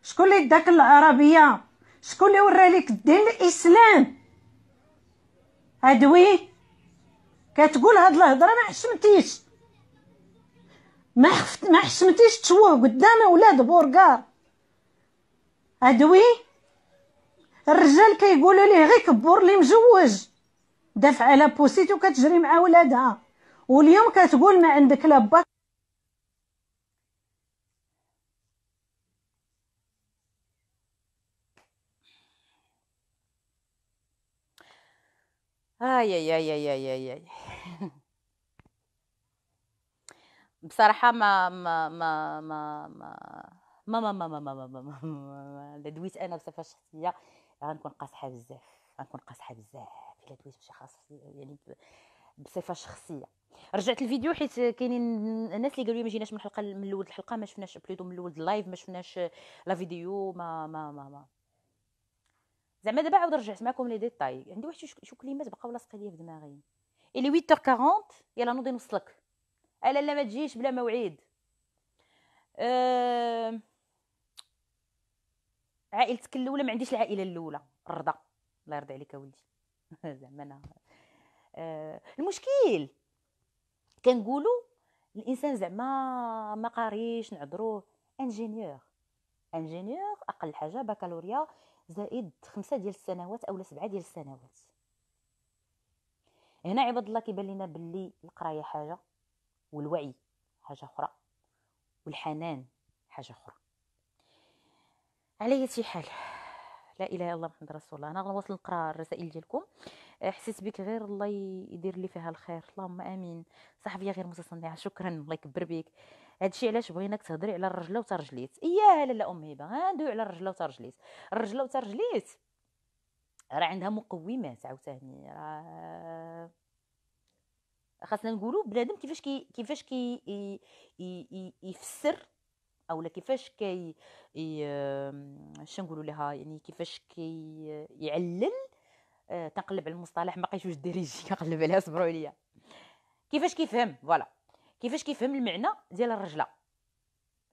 شكون اللي داك العربيه شكون اللي وراليك الدين الاسلام ادوي كتقول هاد الهضره ما حشمتيش ما خفت ما حشمتيش تشوه قدام ولاد بورقار ادوي الرجال كيقولوا ليه غير كبر لي مزوج دافع على بوسيتو كتجري مع ولادها واليوم كتقول ما عندك لا باك اي اي اي اي اي, أي, أي. بصراحة ما ما ما ما ما ما ما ما ما ما ما ما ما ما دويت انا بصفة شخصية غنكون قاصحة بزاف غنكون قاصحة بزاف الا دويت بشي خاص يعني بصفة شخصية رجعت الفيديو حيت كاينين الناس اللي قالوا لي ما جيناش من الحلقه من الاول الحلقه ما شفناش بليدو من الاول اللايف ما شفناش لا فيديو ما ما ما, ما. زعما دابا عاود رجعت معكم لي ديتاي عندي واحد شو كلمات بقاو لاصقين ليا في دماغي الي 8 اور 40 يلا نوضي نوصلك الا لا ما تجيش بلا موعد أه... عائلتك الاولى ما عنديش العائله الاولى الرضا الله يرضي عليك اولدي زعما انا أه... المشكل كنقولوا الانسان زعما ما قاريش نعذروه انجينيور انجينيور اقل حاجه بكالوريا زائد خمسة ديال السنوات أو سبعة ديال السنوات هنا عباد الله كيبان لنا باللي القرايه حاجه والوعي حاجه اخرى والحنان حاجه اخرى على اي حال لا اله الا الله محمد رسول الله انا غنواصل نقرا الرسائل ديالكم أه، حسيت بك غير الله يدير لي فيها الخير اللهم امين صحفيه غير متصنعه شكرا الله يكبر بك هادشي علاش بغيناك تهضري على الرجله وترجليت اياه لالا ام هبه غندوي على الرجله وترجليت الرجله وترجليت راه عندها مقومات عاوتاني راه خاصنا نقولوا بنادم كيفاش كي كيفاش كي ي... او لا يفسر اولا كيفاش كي شنو نقولوا لها يعني كيفاش كي يعلل آه، تنقلب على المصطلح ما بقيتوش ديريجي كنقلب عليها صبروا عليا كيفاش كيفهم فوالا كيفاش كيفهم المعنى ديال الرجله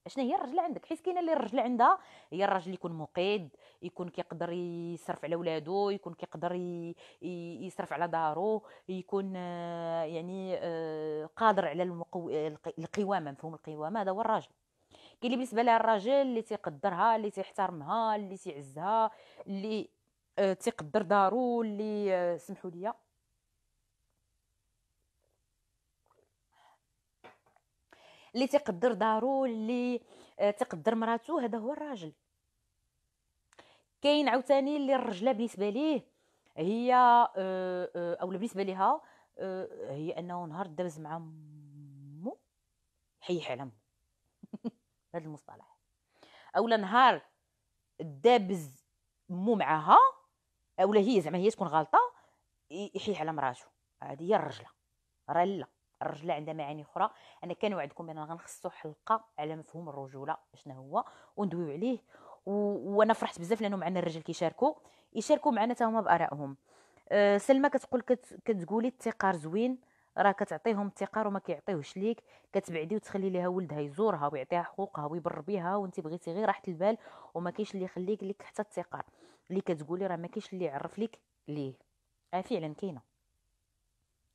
اشنا هي الرجله عندك حيت كاينه اللي الرجله عندها هي الراجل اللي يكون مقيد يكون كيقدر يصرف على ولادو يكون كيقدر يصرف على دارو يكون آه، يعني آه، قادر على المقو... القوامه مفهوم القوامه هذا هو الراجل كاين اللي بالنسبه لها الراجل اللي تيقدرها اللي تيحترمها اللي تيعزها اللي آه، تيقدر دارو اللي سمحوا لي اللي تيقدر دارو اللي آه، تقدر مراتو هذا هو الراجل كاين عاوتاني اللي الرجله بالنسبه ليه هي آه، آه، او بالنسبه ليها هي انه نهار دابز مع مو حيح على مو هذا المصطلح اولا نهار دابز مو معاها اولا هي زعما هي تكون غلطه يحيح على مراته هذه هي الرجله راه لا الرجله عندها معاني اخرى انا وعدكم بان غنخصو حلقه على مفهوم الرجوله شنو هو وندويو عليه و... وانا فرحت بزاف لانه معنا الرجال كيشاركوا يشاركوا معنا تاهما بارائهم أه سلمى كتقول كت... كتقولي التقار زوين راه كتعطيهم التقار وما كيعطيوش ليك كتبعدي وتخلي ليها ولدها يزورها ويعطيها حقوقها ويبر بها وانت بغيتي غير راحه البال وما كاينش اللي يخليك ليك حتى التقار اللي كتقولي راه ما كاينش اللي يعرف ليك ليه آه، فعلا كاينه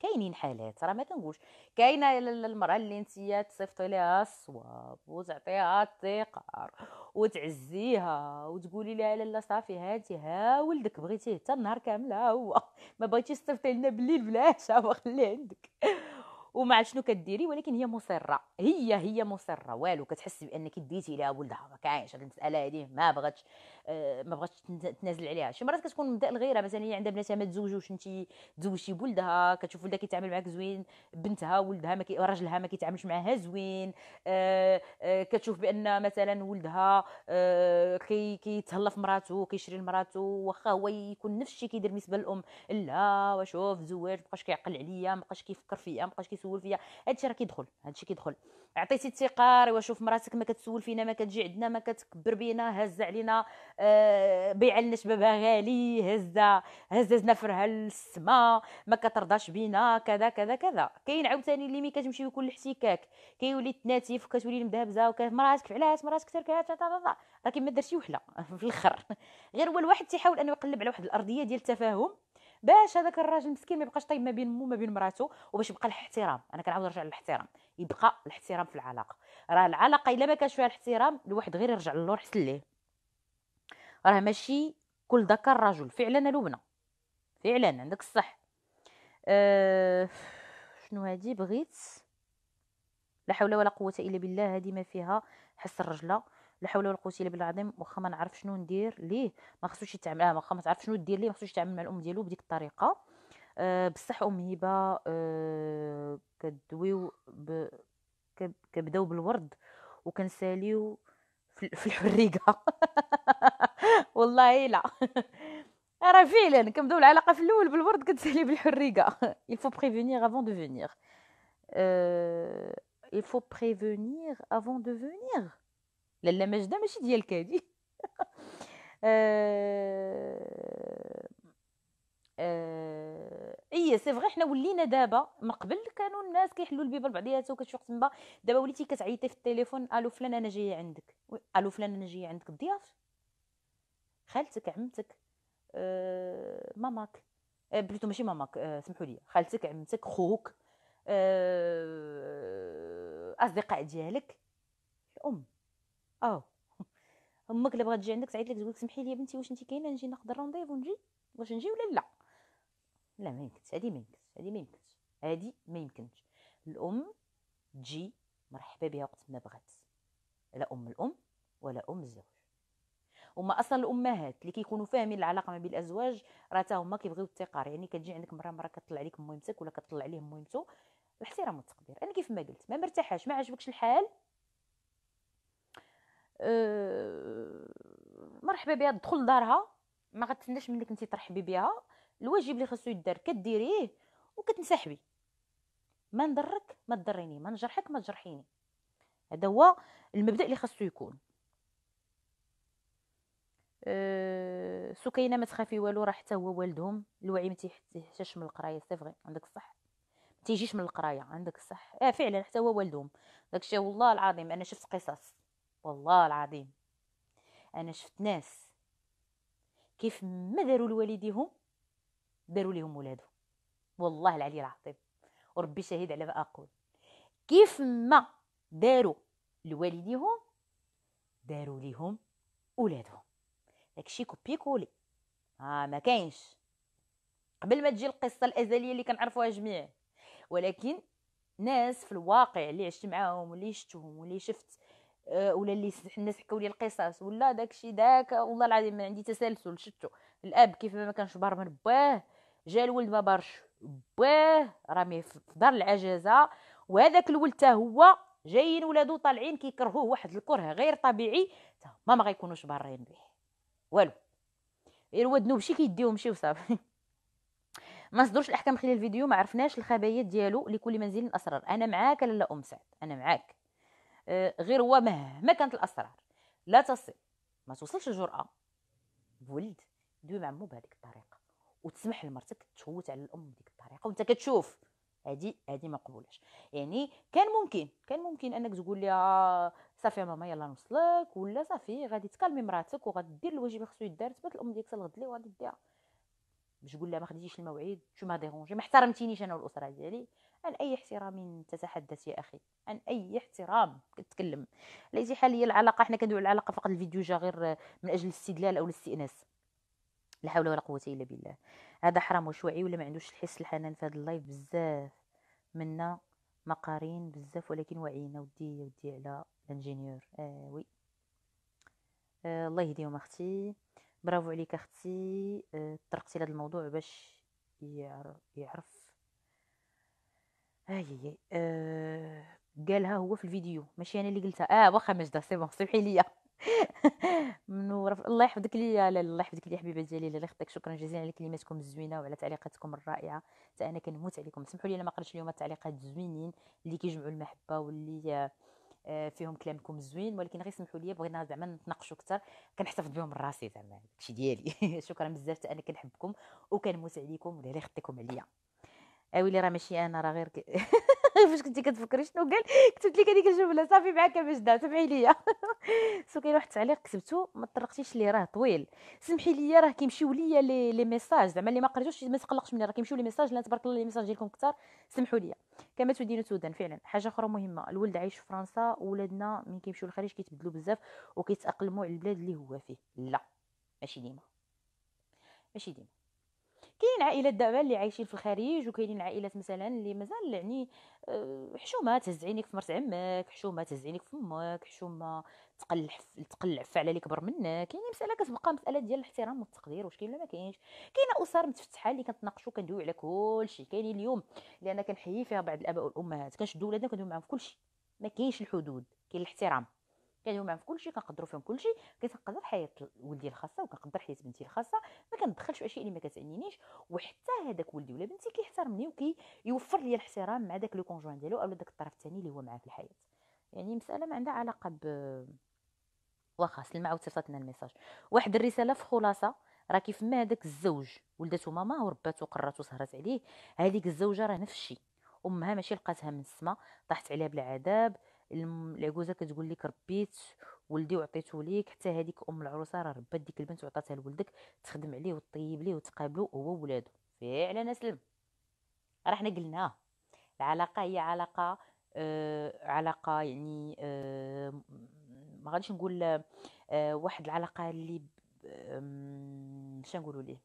كاينين حالات راه ما كنقولش كاينه المراه اللي انتيا تصيفطي ليها الصواب وتعطيها التقار وتعزيها وتقولي لها لا صافي هاتي ها ولدك بغيتيه حتى النهار كامل ها هو ما بغيتيش تصيفطي لنا بالليل بلا عشاء خليه عندك ومع شنو كديري ولكن هي مصره هي هي مصره والو كتحس بانك ديتي لها ولدها ما كاينش هاد المساله هذه ما بغاتش ما بغاتش تنازل عليها شي مرات كتكون مبدا الغيره مثلا هي عندها بناتها ما تزوجوش انت تزوجتي بولدها كتشوف ولدها كيتعامل معاك زوين بنتها ولدها ما كي... راجلها ما كيتعاملش معاها زوين آه، آه، كتشوف بان مثلا ولدها آه، كي كيتهلا في مراته كيشري لمراته واخا هو يكون نفس الشيء كيدير بالنسبه للام لا وشوف زواج مابقاش كيعقل عليا مابقاش كيفكر فيا مابقاش كيسول فيا هادشي راه كيدخل هادشي كيدخل عطيتي الثقه وشوف مراتك ما كتسول فينا ما كتجي عندنا ما كتكبر بينا هازه علينا آه، بيع لشبابها غالي هزه هززنا فرها للسما ما كترضاش بينا كذا كذا كذا كاين عاوتاني اللي مي كتمشي ويكون الاحتكاك كيولي تناتيف وكتولي المدهبزه وكيف مراتك علاش مراتك تركات لكن ما درتي وحله في الاخر غير هو الواحد تيحاول انه يقلب على واحد الارضيه ديال التفاهم باش هذاك الراجل مسكين ما يبقاش طيب ما بين مو ما بين مراته وباش يبقى الاحترام انا كنعاود نرجع للاحترام يبقى الاحترام في العلاقه راه العلاقه الا ما كانش فيها الاحترام الواحد غير يرجع للور حسن ليه راه ماشي كل ذكر رجل فعلا لبنى فعلا عندك الصح أه شنو هادي بغيت لا حول ولا قوه الا بالله هادي ما فيها حس الرجله لا حول ولا قوه الا بالله العظيم واخا ما نعرف شنو ندير ليه ما خصوش يتعامل آه واخا ما تعرف شنو دير ليه ما خصوش يتعامل مع الام ديالو بديك الطريقه أه بصح ام هبه أه كدويو ب... كبداو بالورد وكنساليو في الحريقه والله لا راه فعلا كنبداو العلاقه في الاول بالورد كتسالي بالحريقه يلفو بريفينير افون دو فينير يلفو بريفينير افون دو فينير لالا ماجده ماشي ديالك هادي اي سي فغي حنا ولينا دابا من قبل كانوا الناس كيحلوا البيبه لبعضياتهم وكتشوف تما دابا وليتي كتعيطي في التليفون الو فلان انا جايه عندك الو فلان انا جايه عندك الضياف خالتك عمتك آه ماماك آه بليتو ماشي ماماك آه سمحوا لي خالتك عمتك خوك آه اصدقاء ديالك الام او آه. امك اللي بغات تجي عندك تعيط لك تقول لك سمحي لي بنتي واش انت كاينه نجي ناخذ الرونديفو ونجي واش نجي ولا لا لا ما يمكنش هادي ما يمكنش هادي ما يمكنش هادي ما يمكنش الام تجي مرحبا بها وقت ما بغات لا ام الام ولا ام الزوج هما اصلا الامهات اللي كيكونوا فاهمين العلاقه ما بين الازواج راه حتى هما كيبغيو التقار يعني كتجي عندك مره مره كتطلع عليك مهمتك ولا كتطلع عليه مهمته الاحترام والتقدير انا كيف ما قلت ما مرتاحاش ما عجبكش الحال أه مرحبا بها دخل لدارها ما غتسناش منك انت ترحبي بها الواجب اللي خاصو يدار كديريه وكتنسحبي ما نضرك ما تضريني ما نجرحك ما تجرحيني هذا هو المبدا اللي خاصو يكون آه، سكينه ما تخافي والو راه حتى هو والدهم الوعي ما تيحتاجش من القرايه سي فغي عندك الصح ما تيجيش من القرايه عندك الصح اه فعلا حتى هو والدهم داكشي والله العظيم انا شفت قصص والله العظيم انا شفت ناس كيف ما داروا لوالديهم داروا ليهم ولادهم والله العلي العظيم وربي شهيد على ما اقول كيف ما داروا لوالديهم داروا ليهم ولادهم داكشي كوبي كولي اه ما كاينش قبل ما تجي القصه الازليه اللي كنعرفوها جميع ولكن ناس في الواقع اللي عشت معاهم واللي شفتهم واللي شفت أه ولا اللي الناس حكاو لي القصص ولا داكشي داك والله العظيم عندي تسلسل شفتو الاب كيف ما كانش بار من باه جا الولد ما بارش باه رامي في دار العجزه وهذاك الولد تا هو جايين ولادو طالعين كيكرهوه واحد الكره غير طبيعي ما ما غيكونوش بارين به والو غير الواد نوبشي كيديهم شي وصافي ما صدروش الاحكام خلال الفيديو ما عرفناش الخبايات ديالو لكل منزل اسرار انا معاك لالا ام سعد انا معاك أه غير هو مهما كانت الاسرار لا تصل ما توصلش الجرأة بولد دوي مع مو بهذيك الطريقه وتسمح لمرتك تشوت على الام بديك الطريقه وانت كتشوف هادي هادي ما قبولاش يعني كان ممكن كان ممكن انك تقول لها آه، صافي ماما يلا نوصلك ولا صافي غادي تكلمي مراتك وغدير الواجب اللي خصو يدار تبات الام ديالك صلغد لي وغادي ديها باش تقول لها ما خديتيش الموعد شو ما ديرونجي ما احترمتينيش انا والاسره ديالي عن اي احترام تتحدث يا اخي عن اي احترام كتكلم ليس حاليا العلاقه حنا كندويو على العلاقه فقط الفيديو جا غير آه، من اجل الاستدلال او الاستئناس لا حول ولا قوه الا بالله هذا حرام واش واعي ولا ما عندوش الحس الحنان في هذا اللايف بزاف منا مقارين بزاف ولكن واعيين ودي ودي على الانجينيور آه وي آه الله يهديهم اختي برافو عليك اختي آه طرقتي لهذا الموضوع باش يعرف هاي آه قالها هو في الفيديو ماشي انا اللي قلتها اه واخا مجده سي بون سمحي ليا منوره الله يحفظك ليا الله يحفظك لي حبيبه ديالي الله يخطيك شكرا جزيلا على كلماتكم الزوينه وعلى تعليقاتكم الرائعه حتى انا كنموت عليكم سمحوا لي انا ما قريتش اليوم التعليقات الزوينين اللي كيجمعوا المحبه واللي آه، فيهم كلامكم زوين ولكن غير سمحوا لي بغينا زعما نتناقشوا اكثر كنحتفظ بهم راسي زعما داكشي ديالي شكرا بزاف انا كنحبكم وكنموت عليكم والله يخطيكم عليا آه ويلي راه ماشي انا راه غير فاش كنتي كتفكري شنو قال كتبت لك هذيك الجمله صافي معاك باش دا سمحي ليا سو كاين واحد التعليق كتبته ما طرقتيش ليه راه طويل سمحي ليا راه كيمشيو ليا لي لي ميساج زعما اللي ما قريتوش ما تقلقش مني راه كيمشيو لي ميساج لا تبارك الله لي ميساج ديالكم كثار سمحوا ليا كما تدين سودان فعلا حاجه اخرى مهمه الولد عايش في فرنسا ولادنا من كيمشيو للخارج كيتبدلوا بزاف وكيتاقلموا على البلاد اللي هو فيه لا ماشي ديما ماشي ديما كاين عائلات دابا اللي عايشين في الخارج وكاينين عائلات مثلا اللي مازال يعني آه، حشومه تهز عينيك في مرت عمك حشومه تهز عينيك في امك حشومه تقلع تقلع فعلا اللي كبر منك يعني مساله كتبقى مساله ديال الاحترام والتقدير واش كاين ولا ما كاينش كاينه اسر متفتحه اللي كنتناقشوا كندويو على كلشي كاين اليوم اللي انا كنحيي فيها بعض الاباء والامهات كنشدوا ولادنا كندويو معاهم في كلشي ما كاينش الحدود كاين الاحترام كندوي معاهم في كلشي كنقدروا فيهم كلشي كنقدر حياه ولدي الخاصه وكنقدر حياه بنتي الخاصه ما كندخلش في اشياء اللي ما كتعنينيش وحتى هذاك ولدي ولا بنتي كيحترمني وكيوفر لي الاحترام مع داك لو كونجوان ديالو او داك الطرف الثاني اللي هو معاه في الحياه يعني مساله ما عندها علاقه ب واخا سلمى عاود صيفطتنا الميساج واحد الرساله في خلاصه راه كيف ما هذاك الزوج ولداتو ماما ورباتو قراتو سهرات عليه هذيك الزوجه راه نفس الشيء امها ماشي لقاتها من السما طاحت عليها بالعذاب العجوزه كتقول لك ربيت ولدي وعطيته ليك حتى هذيك ام العروسه راه ربات ديك البنت وعطاتها لولدك تخدم عليه وتطيب ليه وتقابلو هو ولاده فعلا اسلم راه حنا قلنا العلاقه هي علاقه آه علاقه يعني آه ما غاديش نقول آه واحد العلاقه اللي اش نقولوا ليه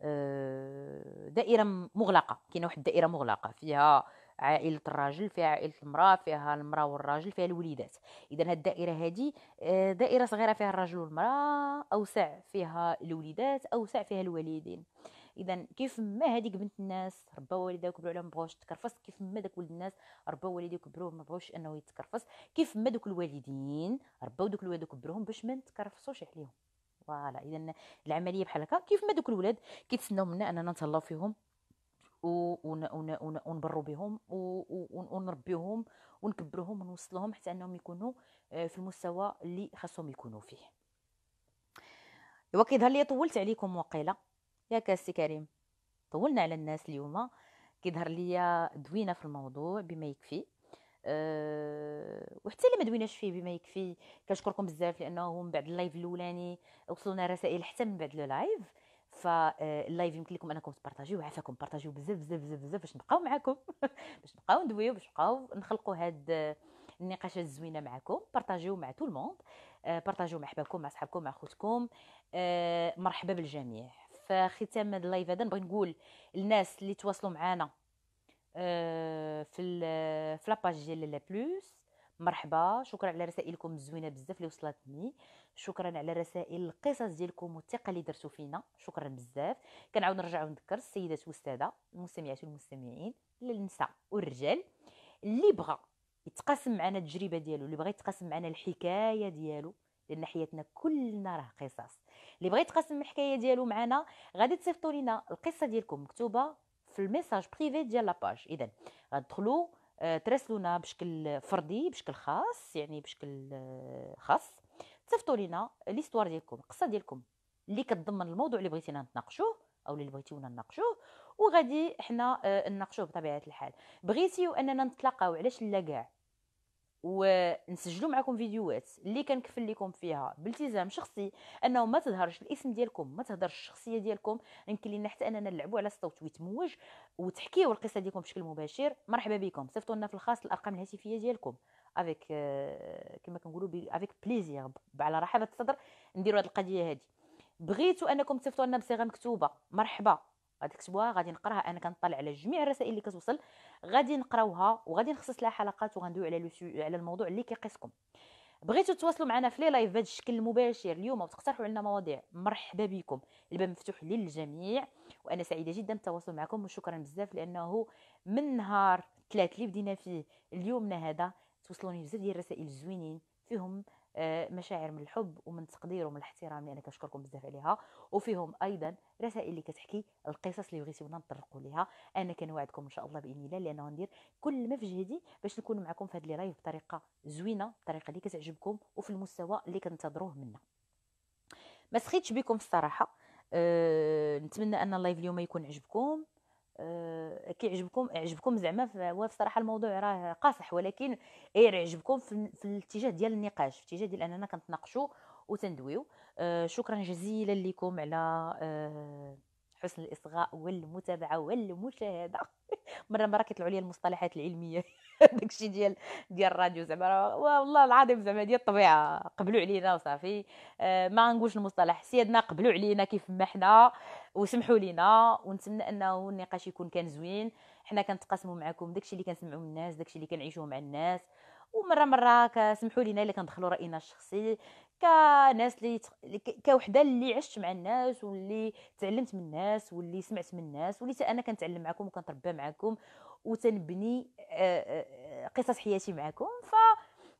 آه دائره مغلقه كاينه واحد الدائره مغلقه فيها عائله الراجل فيها عائله المراه فيها المراه والراجل فيها الوليدات اذا هذه الدائره هذه آه، دائره صغيره فيها الرجل والمراه اوسع فيها الوليدات اوسع فيها الوالدين اذا كيف ما هذيك بنت الناس ربا والدها وكبروا عليهم ما تكرفص كيف ما داك ولد الناس ربا والديه وكبروه ما انه يتكرفص كيف ما دوك الوالدين رباو دوك الولاد وكبروهم باش ما نتكرفصوش عليهم فوالا اذا العمليه بحال هكا كيف ما دوك الولاد كيتسناو منا اننا نتهلاو فيهم ونبروا بهم ونربيهم ونكبرهم ونوصلهم حتى انهم يكونوا آه، في المستوى اللي خاصهم يكونوا فيه ظهر لي طولت عليكم وقيله يا كاسي كريم طولنا على الناس اليوم كيظهر لي دوينا في الموضوع بما يكفي أه وحتى اللي ما دويناش فيه بما يكفي كنشكركم بزاف لانه من بعد اللايف الاولاني وصلونا رسائل حتى من بعد اللايف فاللايف آه، يمكن لكم انكم تبارطاجيو عافاكم بارطاجيو بزاف بزاف بزاف بزاف باش نبقاو معاكم باش نبقاو ندويو باش نبقاو نخلقوا هاد آه، النقاشات الزوينه معاكم بارطاجيو مع طول الموند آه، بارطاجيو مع حباكم مع صحابكم مع خوتكم مرحبا بالجميع فختام هذا اللايف هذا نبغي نقول الناس اللي تواصلوا معنا في في لاباج ديال لا بلوس مرحبا شكرا على رسائلكم الزوينه بزاف اللي وصلتني شكرا على رسائل القصص ديالكم والثقه اللي درتو فينا شكرا بزاف كنعاود نرجع ونذكر السيدات والساده المستمعات والمستمعين للنساء والرجال اللي بغى يتقاسم معنا التجربه ديالو اللي بغى يتقاسم معنا الحكايه ديالو لان حياتنا كلنا راه قصص اللي بغى يتقاسم الحكايه ديالو معنا غادي تصيفطوا لينا القصه ديالكم مكتوبه في الميساج بريفي ديال لاباج اذا غادخلوا آه، تراسلونا بشكل فردي بشكل خاص يعني بشكل آه، خاص تصيفطوا لينا ليستوار ديالكم القصه ديالكم اللي كتضمن الموضوع اللي بغيتينا نتناقشوه او اللي بغيتونا نناقشوه وغادي حنا آه، نناقشوه بطبيعه الحال بغيتيو اننا نتلاقاو علاش لا كاع ونسجلوا معكم فيديوهات اللي كنكفل لكم فيها بالتزام شخصي انه ما تظهرش الاسم ديالكم ما تهضرش الشخصيه ديالكم يمكن لينا حتى اننا نلعبوا على الصوت ويتموج وتحكيوا القصه ديالكم بشكل مباشر مرحبا بكم صيفطوا لنا في الخاص الارقام الهاتفيه ديالكم افيك euh, كما كنقولوا افيك بليزير على رحابه الصدر نديروا هذه القضيه هذه بغيتوا انكم تصيفطوا لنا بصيغه مكتوبه مرحبا غادي تكتبوها غادي نقراها انا كنطلع على جميع الرسائل اللي كتوصل غادي نقراوها وغادي نخصص لها حلقات وغندوي على على الموضوع اللي كيقيسكم بغيتوا تواصلوا معنا في لي لايف بهذا الشكل المباشر اليوم وتقترحوا علينا مواضيع مرحبا بكم الباب مفتوح للجميع وانا سعيده جدا بالتواصل معكم وشكرا بزاف لانه من نهار ثلاث اللي بدينا فيه اليومنا هذا توصلوني بزاف ديال الرسائل الزوينين فيهم آه، مشاعر من الحب ومن التقدير ومن الاحترام اللي انا كنشكركم بزاف عليها وفيهم ايضا رسائل اللي كتحكي القصص اللي بغيتونا نطرقوا ليها انا كنوعدكم ان شاء الله باذن الله لان غندير كل ما في جهدي باش نكون معكم في هذا لي رايف بطريقه زوينه بطريقه اللي كتعجبكم وفي المستوى اللي كنتظروه منا ما سخيتش بكم الصراحه أه نتمنى ان اللايف اليوم يكون عجبكم آه، كيعجبكم يعجبكم زعما هو بصراحه الموضوع راه قاصح ولكن إيه، يعجبكم في, في الاتجاه ديال النقاش في الاتجاه ديال اننا كنتناقشوا وتندويو آه، شكرا جزيلا لكم على آه حسن الاصغاء والمتابعه والمشاهده مره مره كيطلعوا لي المصطلحات العلميه داكشي ديال ديال الراديو زعما والله العظيم زعما ديال الطبيعه قبلوا علينا وصافي آه، ما غنقولش المصطلح سيادنا قبلوا علينا كيف ما حنا وسمحوا لينا ونتمنى انه النقاش يكون كان زوين حنا كنتقاسموا معكم داكشي اللي كنسمعوا من الناس داكشي اللي كنعيشوه مع الناس ومره مره كسمحوا لينا الا كندخلوا راينا الشخصي كناس اللي كوحده اللي عشت مع الناس واللي تعلمت من الناس واللي سمعت من الناس واللي انا كنتعلم معكم وكنتربى معكم وتنبني قصص حياتي معكم ف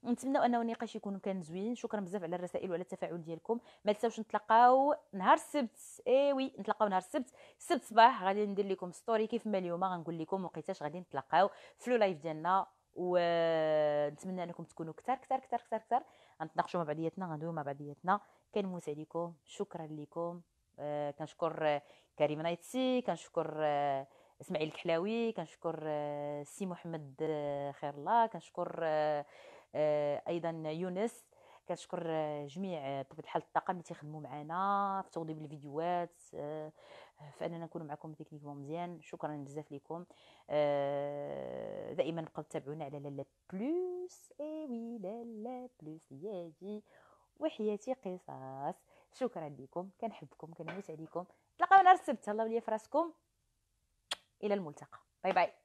نتمنى انه النقاش يكون كان زوين شكرا بزاف على الرسائل وعلى التفاعل ديالكم ما تنساوش نتلاقاو نهار السبت اي وي نتلاقاو نهار السبت السبت صباح غادي ندير لكم ستوري كيف ما اليوم غنقول لكم وقيتاش غادي نتلاقاو في اللايف ديالنا ونتمنى انكم تكونوا كثار كثار كثار كثار كثار غنتناقشوا مع بعضياتنا غندويو مع بعضياتنا كنموت عليكم شكرا ليكم آه كنشكر آه، كريم نايتسي كنشكر آه اسماعيل الكحلاوي كنشكر آه سي محمد آه، خير الله كنشكر آه آه ايضا يونس كنشكر آه، جميع بطبيعه الحال الطاقم اللي تيخدموا معنا في توضيب الفيديوهات فاننا نكون معكم تكنيكوم مزيان شكرا بزاف لكم آه، دائما بقاو تتابعونا على لالا بلوس اي وي لالا بلوس ياجي وحياتي قصص شكرا لكم كنحبكم كنموت عليكم تلقاو نهار السبت الله وليا فراسكم الى الملتقى باي باي